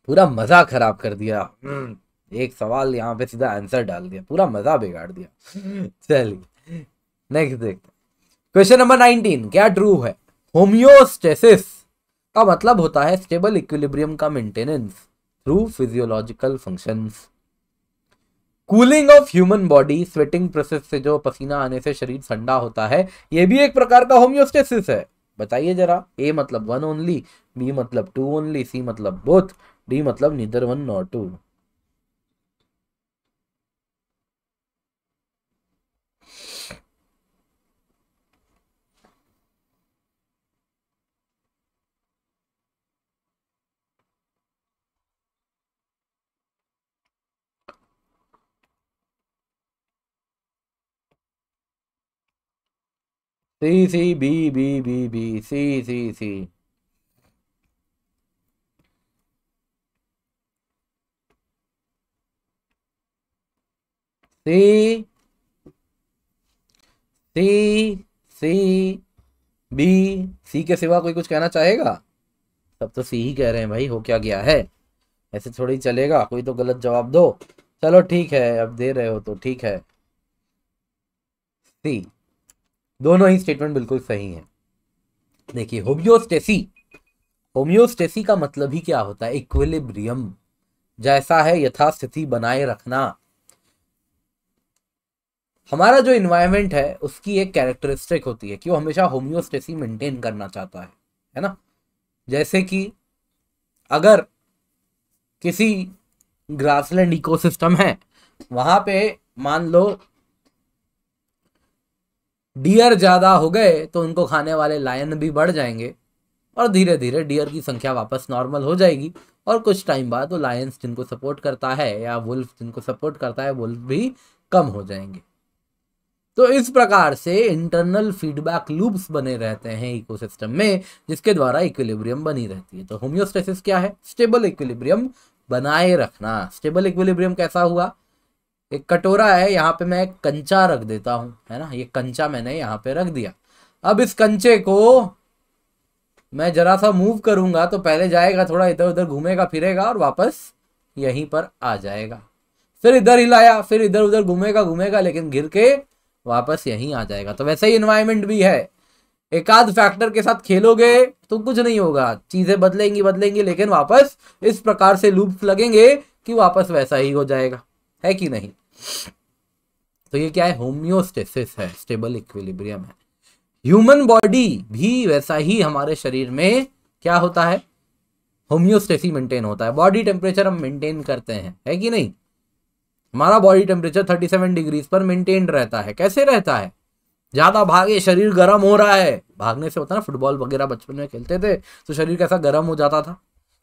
पूरा मजा खराब कर दिया हम्म। एक सवाल यहाँ पे सीधा आंसर डाल दिया पूरा मजा बिगाड़ दिया चलिए नेक्स्ट देखते क्वेश्चन नंबर नाइनटीन क्या ट्रू है होमियोस्टेसिस का मतलब होता है स्टेबल इक्विलिब्रियम का maintenance through physiological functions cooling of human body sweating process से जो पसीना आने से शरीर ठंडा होता है ये भी एक प्रकार का होम्योस्टेसिस है बताइए जरा ए मतलब वन ओनली बी मतलब टू ओनली सी मतलब बोथ डी मतलब neither one not two C C B B B B C C C C C C B C के सिवा कोई कुछ कहना चाहेगा सब तो सी ही कह रहे हैं भाई हो क्या गया है ऐसे थोड़ी चलेगा कोई तो गलत जवाब दो चलो ठीक है अब दे रहे हो तो ठीक है सी दोनों ही स्टेटमेंट बिल्कुल सही हैं देखिए होमियोस्टेसी होमियोस्टेसी का मतलब ही क्या होता है इक्विलिब्रियम जैसा है यथास्थिति बनाए रखना हमारा जो इन्वायरमेंट है उसकी एक कैरेक्टरिस्टिक होती है कि वो हमेशा होमियोस्टेसी मेंटेन करना चाहता है है ना जैसे कि अगर किसी ग्रासलैंड इकोसिस्टम है वहां पे मान लो डियर ज़्यादा हो गए तो उनको खाने वाले लायन भी बढ़ जाएंगे और धीरे धीरे डियर की संख्या वापस नॉर्मल हो जाएगी और कुछ टाइम बाद वो लायंस जिनको सपोर्ट करता है या वुल्फ जिनको सपोर्ट करता है वुल्फ भी कम हो जाएंगे तो इस प्रकार से इंटरनल फीडबैक लूप्स बने रहते हैं इकोसिस्टम में जिसके द्वारा इक्विलिब्रियम बनी रहती है तो होम्योस्टेसिस क्या है स्टेबल इक्विलिब्रियम बनाए रखना स्टेबल इक्विलिब्रियम कैसा हुआ एक कटोरा है यहाँ पे मैं कंचा रख देता हूं है ना ये कंचा मैंने यहाँ पे रख दिया अब इस कंचे को मैं जरा सा मूव करूंगा तो पहले जाएगा थोड़ा इधर उधर घूमेगा फिरेगा और वापस यहीं पर आ जाएगा फिर इधर हिलाया फिर इधर उधर घूमेगा घूमेगा लेकिन घिर के वापस यहीं आ जाएगा तो वैसे ही इन्वायरमेंट भी है एक आध फैक्टर के साथ खेलोगे तो कुछ नहीं होगा चीजें बदलेंगी बदलेंगी लेकिन वापस इस प्रकार से लूप लगेंगे कि वापस वैसा ही हो जाएगा है कि नहीं तो ये क्या है होम्योस्टेसिस है स्टेबल इक्विलिब्रियम है ह्यूमन बॉडी भी वैसा ही हमारे शरीर में क्या होता है होम्योस्टेसी मेंटेन होता है बॉडी टेम्परेचर हम मेंटेन करते हैं है कि नहीं हमारा बॉडी टेम्परेचर 37 डिग्रीज पर मेंटेन रहता है कैसे रहता है ज्यादा भागे शरीर गर्म हो रहा है भागने से होता है ना फुटबॉल वगैरह बचपन में खेलते थे तो शरीर कैसा गर्म हो जाता था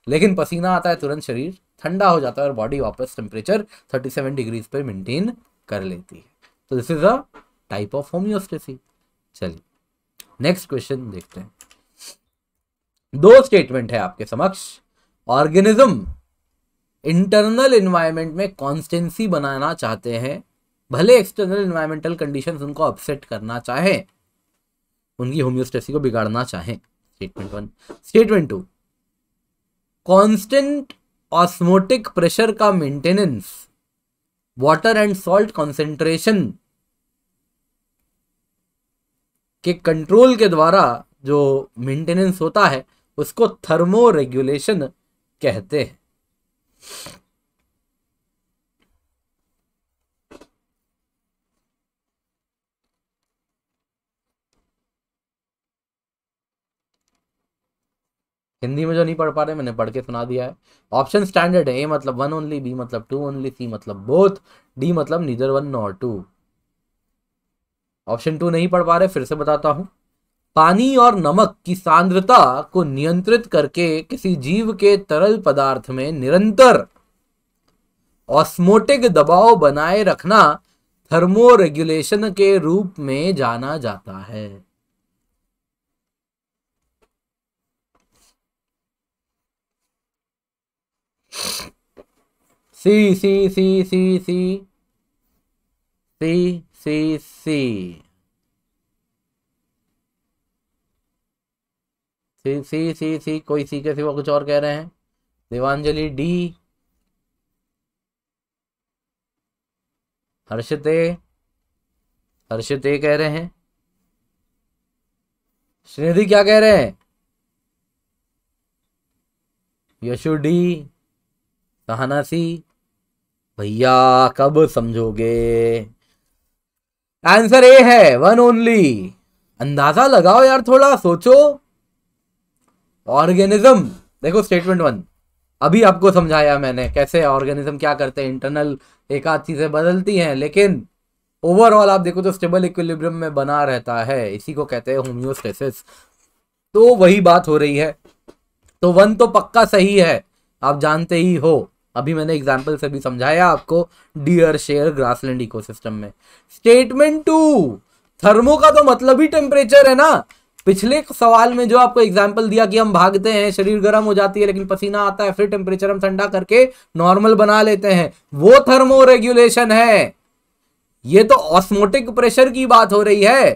लेकिन पसीना आता है तुरंत शरीर ठंडा हो जाता है और बॉडी वापस टेम्परेचर 37 डिग्रीज पे मेंटेन कर लेती है तो this is a type of homeostasis चलिए नेक्स्ट क्वेश्चन देखते हैं दो स्टेटमेंट है आपके समक्ष ऑर्गेनिज्म इंटरनल इन्वायरमेंट में कॉन्स्टेंसी बनाना चाहते हैं भले एक्सटर्नल इन्वायरमेंटल कंडीशन उनको अपसेट करना चाहे उनकी होम्योस्टेसी को बिगाड़ना चाहे statement one statement two constant osmotic pressure का maintenance water and salt concentration के कंट्रोल के द्वारा जो मेंटेनेंस होता है उसको थर्मो रेगुलेशन कहते हैं हिंदी में जो नहीं पढ़ पा रहे मैंने पढ़ के सुना दिया है ऑप्शन स्टैंडर्ड है ए मतलब वन ओनली बी मतलब टू ओनली सी मतलब बोथ डी मतलब neither one not two option two नहीं पढ़ पा रहे फिर से बताता हूं पानी और नमक की सांद्रता को नियंत्रित करके किसी जीव के तरल पदार्थ में निरंतर ऑस्मोटिक दबाव बनाए रखना थर्मोरेगुलेशन के रूप में जाना जाता है C C C C C C C C सी सी सी सी कोई सी के सिवा कुछ और कह रहे हैं देवांजलि डी हर्षित ए हर्षित कह रहे हैं श्रीनिधि क्या कह रहे हैं यशु डी सी भैया कब समझोगे आंसर ए है वन ओनली अंदाजा लगाओ यार थोड़ा सोचो ऑर्गेनिज्म देखो स्टेटमेंट वन अभी आपको समझाया मैंने कैसे ऑर्गेनिज्म क्या करते हैं इंटरनल एक आध चीज़ें बदलती हैं लेकिन ओवरऑल आप देखो तो स्टेबल इक्विलिब्रियम में बना रहता है इसी को कहते हैं होम्योस्टेसिस तो वही बात हो रही है तो वन तो पक्का सही है आप जानते ही हो अभी मैंने एग्जाम्पल से भी समझाया आपको डियर शेयर ग्रासलैंड इकोसिस्टम में स्टेटमेंट टू थर्मो का तो मतलब ही टेम्परेचर है ना पिछले सवाल में जो आपको एग्जाम्पल दिया कि हम भागते हैं शरीर गर्म हो जाती है लेकिन पसीना आता है फिर टेम्परेचर हम ठंडा करके नॉर्मल बना लेते हैं वो थर्मो रेगुलेशन है ये तो ऑस्मोटिक प्रेशर की बात हो रही है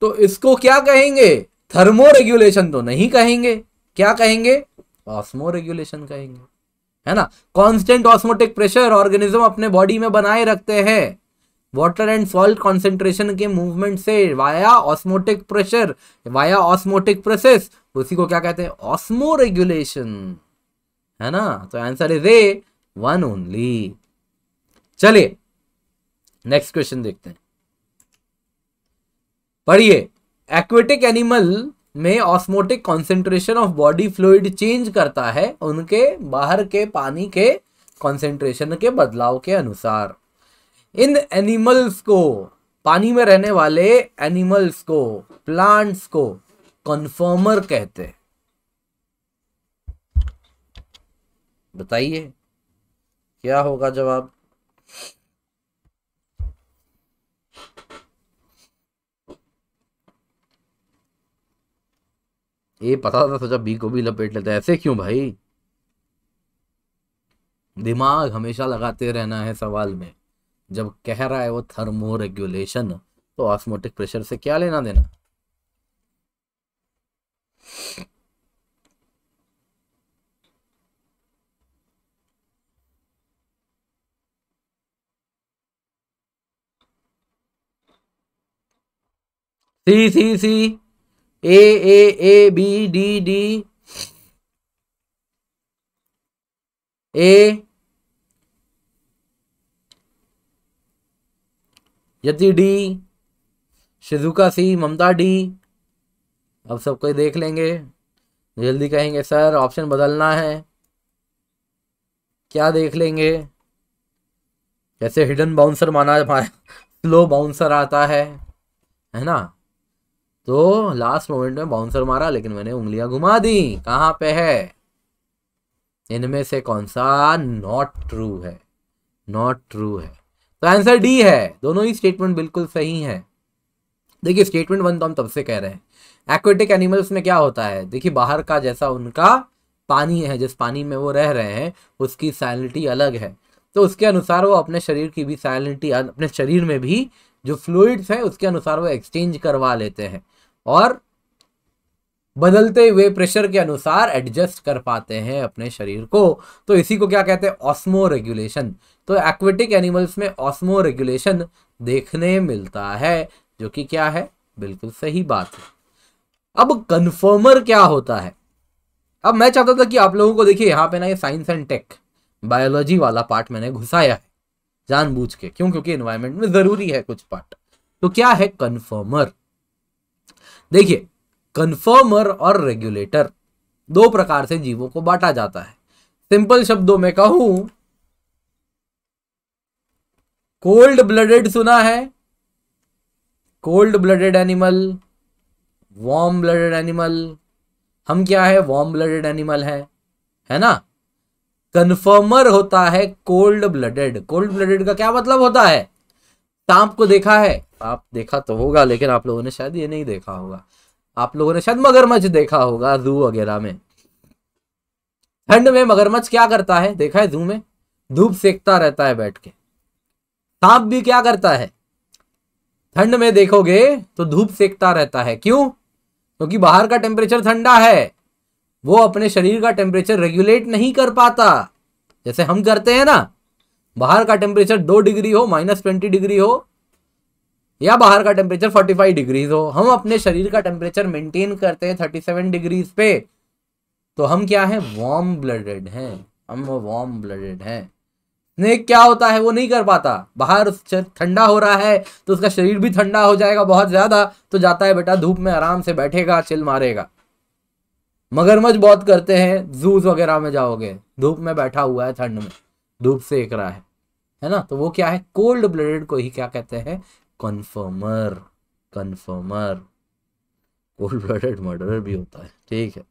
तो इसको क्या कहेंगे थर्मो रेगुलेशन तो नहीं कहेंगे क्या कहेंगे ऑस्मो रेगुलेशन कहेंगे है ना कांस्टेंट ऑस्मोटिक प्रेशर ऑर्गेनिज्म अपने बॉडी में बनाए रखते हैं वाटर एंड सॉल्ट कॉन्सेंट्रेशन के मूवमेंट से via osmotic pressure via osmotic process उसी को क्या कहते हैं ऑस्मो रेगुलेशन है ना तो answer is A one only चलिए नेक्स्ट क्वेश्चन देखते हैं पढ़िए एक्वेटिक एनिमल में osmotic concentration of body fluid change करता है उनके बाहर के पानी के कॉन्सेंट्रेशन के बदलाव के अनुसार इन एनिमल्स को पानी में रहने वाले एनिमल्स को प्लांट्स को कन्फर्मर कहते बताइए क्या होगा जवाब ए पता था सोचा बी को भी लपेट लेता ऐसे क्यों भाई दिमाग हमेशा लगाते रहना है सवाल में जब कह रहा है वो थर्मो रेगुलेशन तो ऑस्मोटिक प्रेशर से क्या लेना देना C C C A A A B D D A Yati D Shizuka C Mamta D अब सब कोई देख लेंगे जल्दी कहेंगे सर ऑप्शन बदलना है क्या देख लेंगे जैसे हिडन बाउंसर माना स्लो बाउंसर आता है है ना तो लास्ट मोमेंट में बाउंसर मारा लेकिन मैंने उंगलियां घुमा दी कहां पे है इनमें से कौन सा नॉट ट्रू है नॉट ट्रू है तो आंसर डी है दोनों ही स्टेटमेंट बिल्कुल सही है देखिए स्टेटमेंट वन तो हम तब से कह रहे हैं एक्वेटिक एनिमल्स में क्या होता है देखिए बाहर का जैसा उनका पानी है जिस पानी में वो रह रहे हैं उसकी सैलिटी अलग है तो उसके अनुसार वो अपने शरीर की भी साइलेंटी अपने शरीर में भी जो फ्लूड्स हैं उसके अनुसार वो एक्सचेंज करवा लेते हैं और बदलते हुए प्रेशर के अनुसार एडजस्ट कर पाते हैं अपने शरीर को तो इसी को क्या कहते हैं ऑस्मो रेगुलेशन तो एक्वेटिक एनिमल्स में ऑस्मो रेगुलेशन देखने मिलता है जो कि क्या है बिल्कुल सही बात है अब कन्फर्मर क्या होता है अब मैं चाहता था कि आप लोगों को देखिए यहां पे ना ये साइंस एंड टेक बायोलॉजी वाला पार्ट मैंने घुसाया है जानबूझ के क्यों क्योंकि एनवायरमेंट में जरूरी है कुछ पार्ट तो क्या है कन्फर्मर देखिए कन्फर्मर और रेगुलेटर दो प्रकार से जीवों को बांटा जाता है सिंपल शब्दों में कहूं कोल्ड ब्लडेड सुना है cold blooded animal warm blooded animal हम क्या है वार्म ब्लडेड एनिमल है है ना कन्फर्मर होता है कोल्ड ब्लडेड कोल्ड ब्लडेड का क्या मतलब होता है सांप को देखा है आप देखा तो होगा लेकिन आप लोगों ने शायद ये नहीं देखा होगा आप लोगों ने शायद मगरमच्छ देखा होगा जू वगैरह में ठंड में मगरमच्छ क्या करता है देखा है जू में धूप सेकता रहता है बैठ के सांप भी क्या करता है ठंड में देखोगे तो धूप सेकता रहता है क्यों क्योंकि बाहर का टेम्परेचर ठंडा है वो अपने शरीर का टेम्परेचर रेगुलेट नहीं कर पाता जैसे हम करते हैं ना बाहर का टेम्परेचर दो डिग्री हो माइनस ट्वेंटी डिग्री हो या बाहर का टेम्परेचर फोर्टी फाइव डिग्रीज हो हम अपने शरीर का टेम्परेचर मेंटेन करते हैं थर्टी सेवन डिग्रीज पे तो हम क्या हैं वार्म ब्लडेड हैं हम वार्म ब्लडेड हैं स्नेक क्या होता है वो नहीं कर पाता बाहर ठंडा हो रहा है तो उसका शरीर भी ठंडा हो जाएगा बहुत ज़्यादा तो जाता है बेटा धूप में आराम से बैठेगा चिल मारेगा मगरमच्छ बहुत करते हैं जूस वगैरह में जाओगे धूप में बैठा हुआ है ठंड में धूप सेक रहा है है ना तो वो क्या है कोल्ड ब्लडेड को ही क्या कहते हैं conformer conformer cold blooded murderer भी होता है ठीक है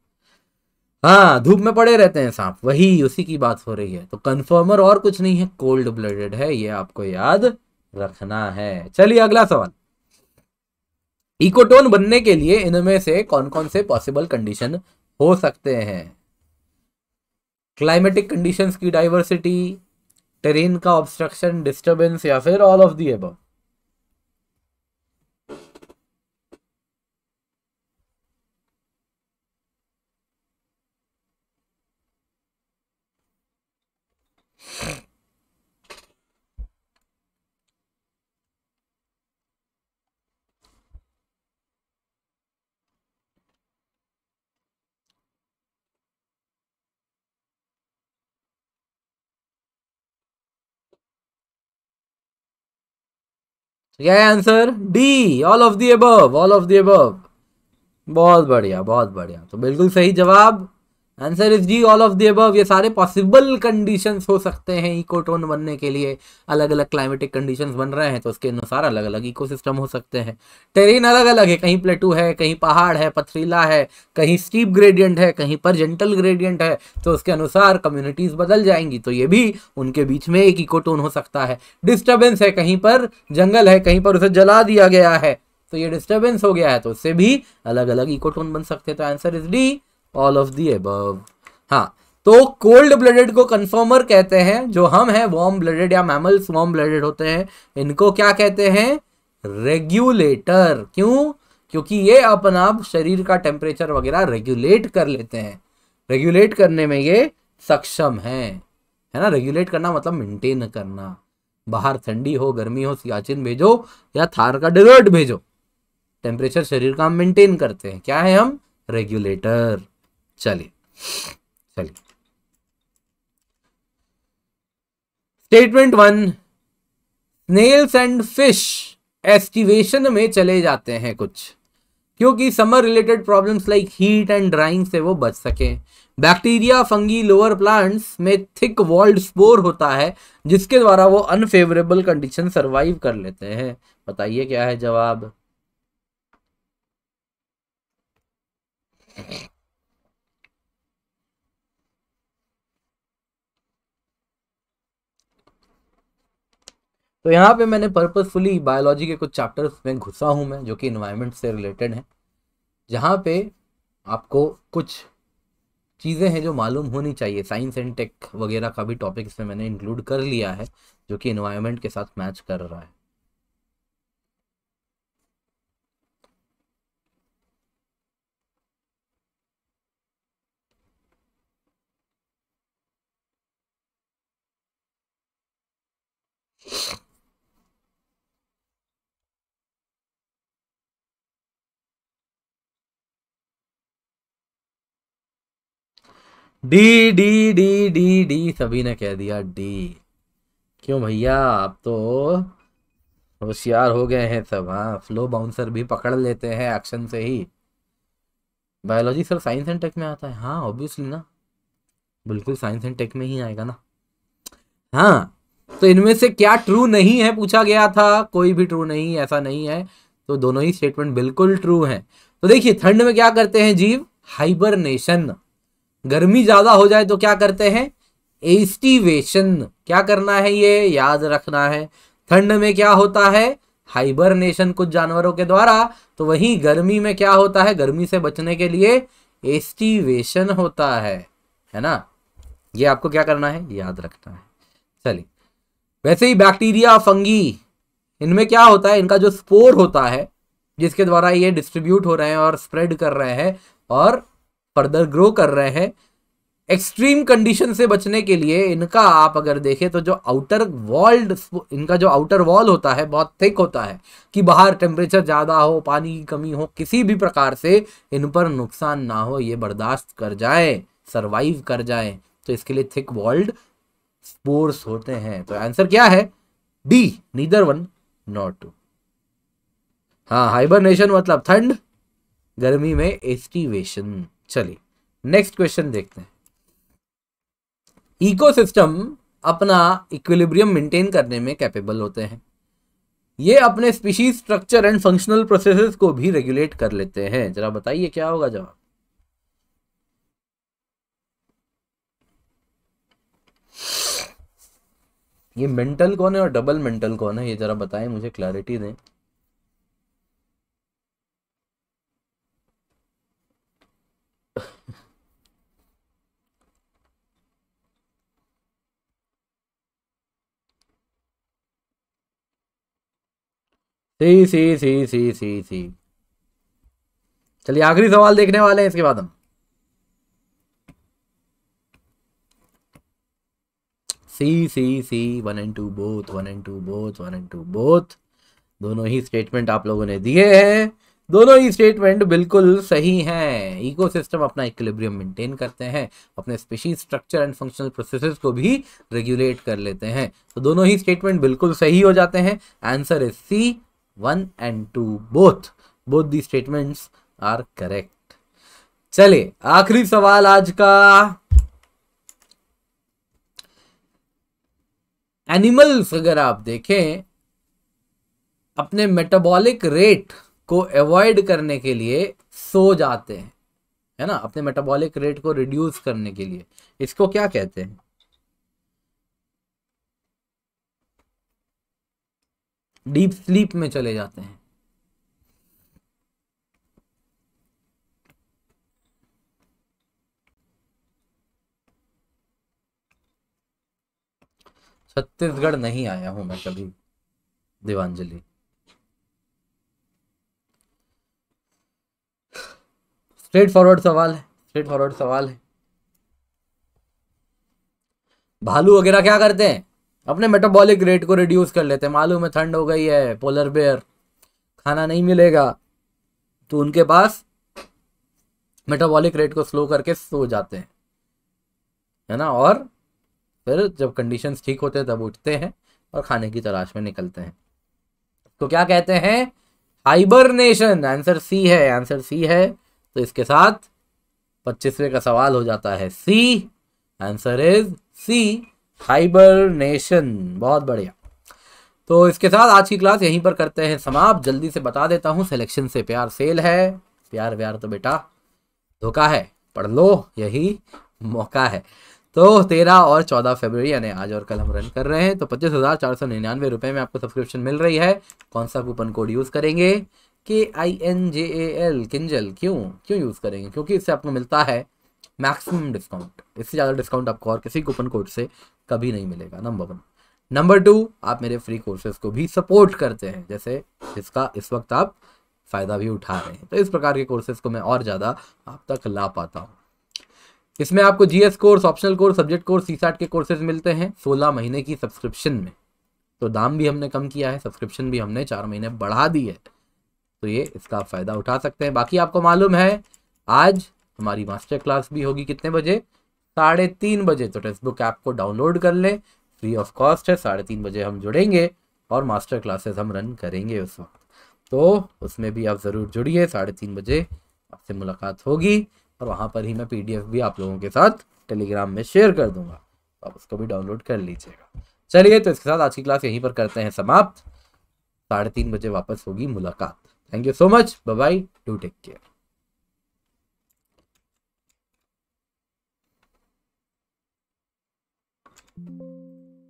हाँ धूप में पड़े रहते हैं सांप वही उसी की बात हो रही है तो कन्फर्मर और कुछ नहीं है कोल्ड ब्लडेड है ये आपको याद रखना है चलिए अगला सवाल इकोटोन बनने के लिए इनमें से कौन कौन से पॉसिबल कंडीशन हो सकते हैं क्लाइमेटिक कंडीशंस की डाइवर्सिटी टेरेन का ऑब्स्ट्रक्शन डिस्टरबेंस या फिर ऑल ऑफ दी एबव क्या है answer D all of the above all of the above बहुत बढ़िया बहुत बढ़िया तो बिल्कुल सही जवाब answer is D all of the above ये सारे पॉसिबल कंडीशंस हो सकते हैं इकोटोन बनने के लिए अलग अलग क्लाइमेटिक कंडीशंस बन रहे हैं तो उसके अनुसार अलग अलग इकोसिस्टम हो सकते हैं टेरेन अलग अलग है कहीं प्लेटू है कहीं पहाड़ है पथरीला है कहीं स्टीप ग्रेडियंट है कहीं पर जेंटल ग्रेडियंट है तो उसके अनुसार कम्युनिटीज बदल जाएंगी तो ये भी उनके बीच में एक इकोटोन हो सकता है डिस्टर्बेंस है कहीं पर जंगल है कहीं पर उसे जला दिया गया है तो ये डिस्टर्बेंस हो गया है तो उससे भी अलग अलग इकोटोन बन सकते हैं तो answer is D all of the above हाँ तो कोल्ड ब्लडेड को कन्फर्मर कहते हैं जो हम हैं वॉर्म ब्लडेड या मैमल्स वॉर्म ब्लडेड होते हैं इनको क्या कहते हैं रेगुलेटर क्यों क्योंकि ये अपना शरीर का टेम्परेचर वगैरह रेगुलेट कर लेते हैं रेगुलेट करने में ये सक्षम है है ना रेगुलेट करना मतलब मेंटेन करना बाहर ठंडी हो गर्मी हो सियाचिन भेजो या थार का डिलर्ट भेजो टेम्परेचर शरीर का हम मेंटेन करते हैं क्या है हम रेगुलेटर चलिए चलिए statement one snails and fish aestivation में चले जाते हैं कुछ क्योंकि summer related problems like heat and drying से वो बच सके बैक्टीरिया फंगी लोअर प्लांट्स में थिक वॉल्ड स्पोर होता है जिसके द्वारा वो अनफेवरेबल कंडीशन सरवाइव कर लेते हैं बताइए क्या है जवाब तो यहाँ पे मैंने पर्पजफुली बायोलॉजी के कुछ चैप्टर्स में घुसा हूँ मैं जो कि इन्वायरमेंट से रिलेटेड हैं जहाँ पे आपको कुछ चीज़ें हैं जो मालूम होनी चाहिए साइंस एंड टेक वगैरह का भी टॉपिक इसमें मैंने इंक्लूड कर लिया है जो कि इन्वायरमेंट के साथ मैच कर रहा है Yeah. D D D D D सभी ने कह दिया डी क्यों भैया आप तो होशियार हो गए हैं सब हाँ फ्लो बाउंसर भी पकड़ लेते हैं एक्शन से ही biology sir science and tech में आता है हाँ ऑब्वियसली ना बिल्कुल साइंस एंड टेक में ही आएगा ना हाँ तो इनमें से क्या ट्रू नहीं है पूछा गया था कोई भी ट्रू नहीं ऐसा नहीं है तो दोनों ही स्टेटमेंट बिल्कुल ट्रू हैं तो देखिए ठंड में क्या करते हैं जीव हाइबरनेशन गर्मी ज़्यादा हो जाए तो क्या करते हैं एस्टिवेशन क्या करना है ये याद रखना है ठंड में क्या होता है हाइबरनेशन कुछ जानवरों के द्वारा तो वहीं गर्मी में क्या होता है गर्मी से बचने के लिए एस्टिवेशन होता है है ना ये आपको क्या करना है याद रखना है चलिए वैसे ही बैक्टीरिया फंगी इनमें क्या होता है इनका जो स्पोर होता है जिसके द्वारा ये डिस्ट्रीब्यूट हो रहे हैं और स्प्रेड कर रहे हैं और फर्दर ग्रो कर रहे हैं एक्सट्रीम कंडीशन से बचने के लिए इनका आप अगर देखें तो जो आउटर वॉल्ड इनका जो आउटर वॉल होता है बहुत थिक होता है कि बाहर टेम्परेचर ज़्यादा हो पानी की कमी हो किसी भी प्रकार से इन पर नुकसान ना हो ये बर्दाश्त कर जाए सरवाइव कर जाए तो इसके लिए थिक वॉल्ड स्पोर्स होते हैं तो आंसर क्या है D neither one not two हाँ हाइबरनेशन मतलब ठंड गर्मी में एस्टिवेशन चलिए नेक्स्ट क्वेश्चन देखते हैं इकोसिस्टम अपना इक्विलिब्रियम मेंटेन करने में कैपेबल होते हैं ये अपने species structure and functional processes को भी रेगुलेट कर लेते हैं जरा बताइए क्या होगा जवाब ये मेंटल कौन है और डबल मेंटल कौन है ये जरा बताएं मुझे क्लैरिटी दें सी सी सी सी सी सी चलिए आखिरी सवाल देखने वाले हैं इसके बाद हम C C C one and two both one and two both one and two both दोनों ही स्टेटमेंट आप लोगों ने दिए हैं दोनों ही स्टेटमेंट बिल्कुल सही हैं इकोसिस्टम अपना इक्विलिब्रियम मेंटेन करते हैं अपने species structure and functional processes को भी रेगुलेट कर लेते हैं तो दोनों ही स्टेटमेंट बिल्कुल सही हो जाते हैं answer is C one and two both both the statements are correct चले आखिरी सवाल आज का एनिमल्स अगर आप देखें अपने मेटाबॉलिक रेट को अवॉइड करने के लिए सो जाते हैं है ना अपने मेटाबॉलिक रेट को रिड्यूस करने के लिए इसको क्या कहते हैं डीप स्लीप में चले जाते हैं छत्तीसगढ़ नहीं आया हूं मैं कभी देवांजलि स्ट्रेट फॉरवर्ड सवाल है स्ट्रेट फॉरवर्ड सवाल है भालू वगैरह क्या करते हैं अपने मेटाबॉलिक रेट को रिड्यूस कर लेते हैं मालूम है ठंड हो गई है पोलर बेयर खाना नहीं मिलेगा तो उनके पास मेटाबॉलिक रेट को स्लो करके सो जाते हैं है ना और फिर जब कंडीशंस ठीक होते हैं तब उठते हैं और खाने की तलाश में निकलते हैं तो क्या कहते हैं हाइबरनेशन आंसर सी है आंसर सी है तो इसके साथ पच्चीसवें का सवाल हो जाता है C answer is C hibernation बहुत बढ़िया तो इसके साथ आज की क्लास यहीं पर करते हैं समाप्त जल्दी से बता देता हूँ सिलेक्शन से प्यार सेल है प्यार व्यार तो बेटा धोखा है पढ़ लो यही मौका है तो तेरह और चौदह फरवरी यानी आज और कल हम रन कर रहे हैं तो पच्चीस हज़ार चार सौ निन्यानवे रुपए में आपको सब्सक्रिप्शन मिल रही है कौन सा कूपन कोड यूज़ करेंगे K I N J A L Kinjal क्यों क्यों यूज़ करेंगे क्योंकि इससे आपको मिलता है मैक्सिमम डिस्काउंट इससे ज़्यादा डिस्काउंट आपको और किसी कूपन कोड से कभी नहीं मिलेगा नंबर वन नंबर टू आप मेरे फ्री कोर्सेज को भी सपोर्ट करते हैं जैसे इसका इस वक्त आप फ़ायदा भी उठा रहे हैं तो इस प्रकार के कोर्सेज को मैं और ज़्यादा आप तक ला पाता हूँ इसमें आपको GS course optional course subject course सी के कोर्सेज मिलते हैं सोलह महीने की सब्सक्रिप्शन में तो दाम भी हमने कम किया है सब्सक्रिप्शन भी हमने चार महीने बढ़ा दी है तो ये इसका फ़ायदा उठा सकते हैं बाकी आपको मालूम है आज हमारी मास्टर क्लास भी होगी कितने बजे साढ़े तीन बजे तो टेक्स्ट बुक ऐप को डाउनलोड कर लें फ्री ऑफ कॉस्ट है साढ़े तीन बजे हम जुड़ेंगे और मास्टर क्लासेस हम रन करेंगे उस वक्त तो उसमें भी आप ज़रूर जुड़िए साढ़े तीन बजे आपसे मुलाकात होगी और वहाँ पर ही मैं पीडीएफ भी आप लोगों के साथ टेलीग्राम में शेयर कर दूंगा तो आप उसको भी डाउनलोड कर लीजिएगा चलिए तो इसके साथ आज की क्लास यहीं पर करते हैं समाप्त साढ़े तीन बजे वापस होगी मुलाकात Thank you so much. Bye bye. Do take care.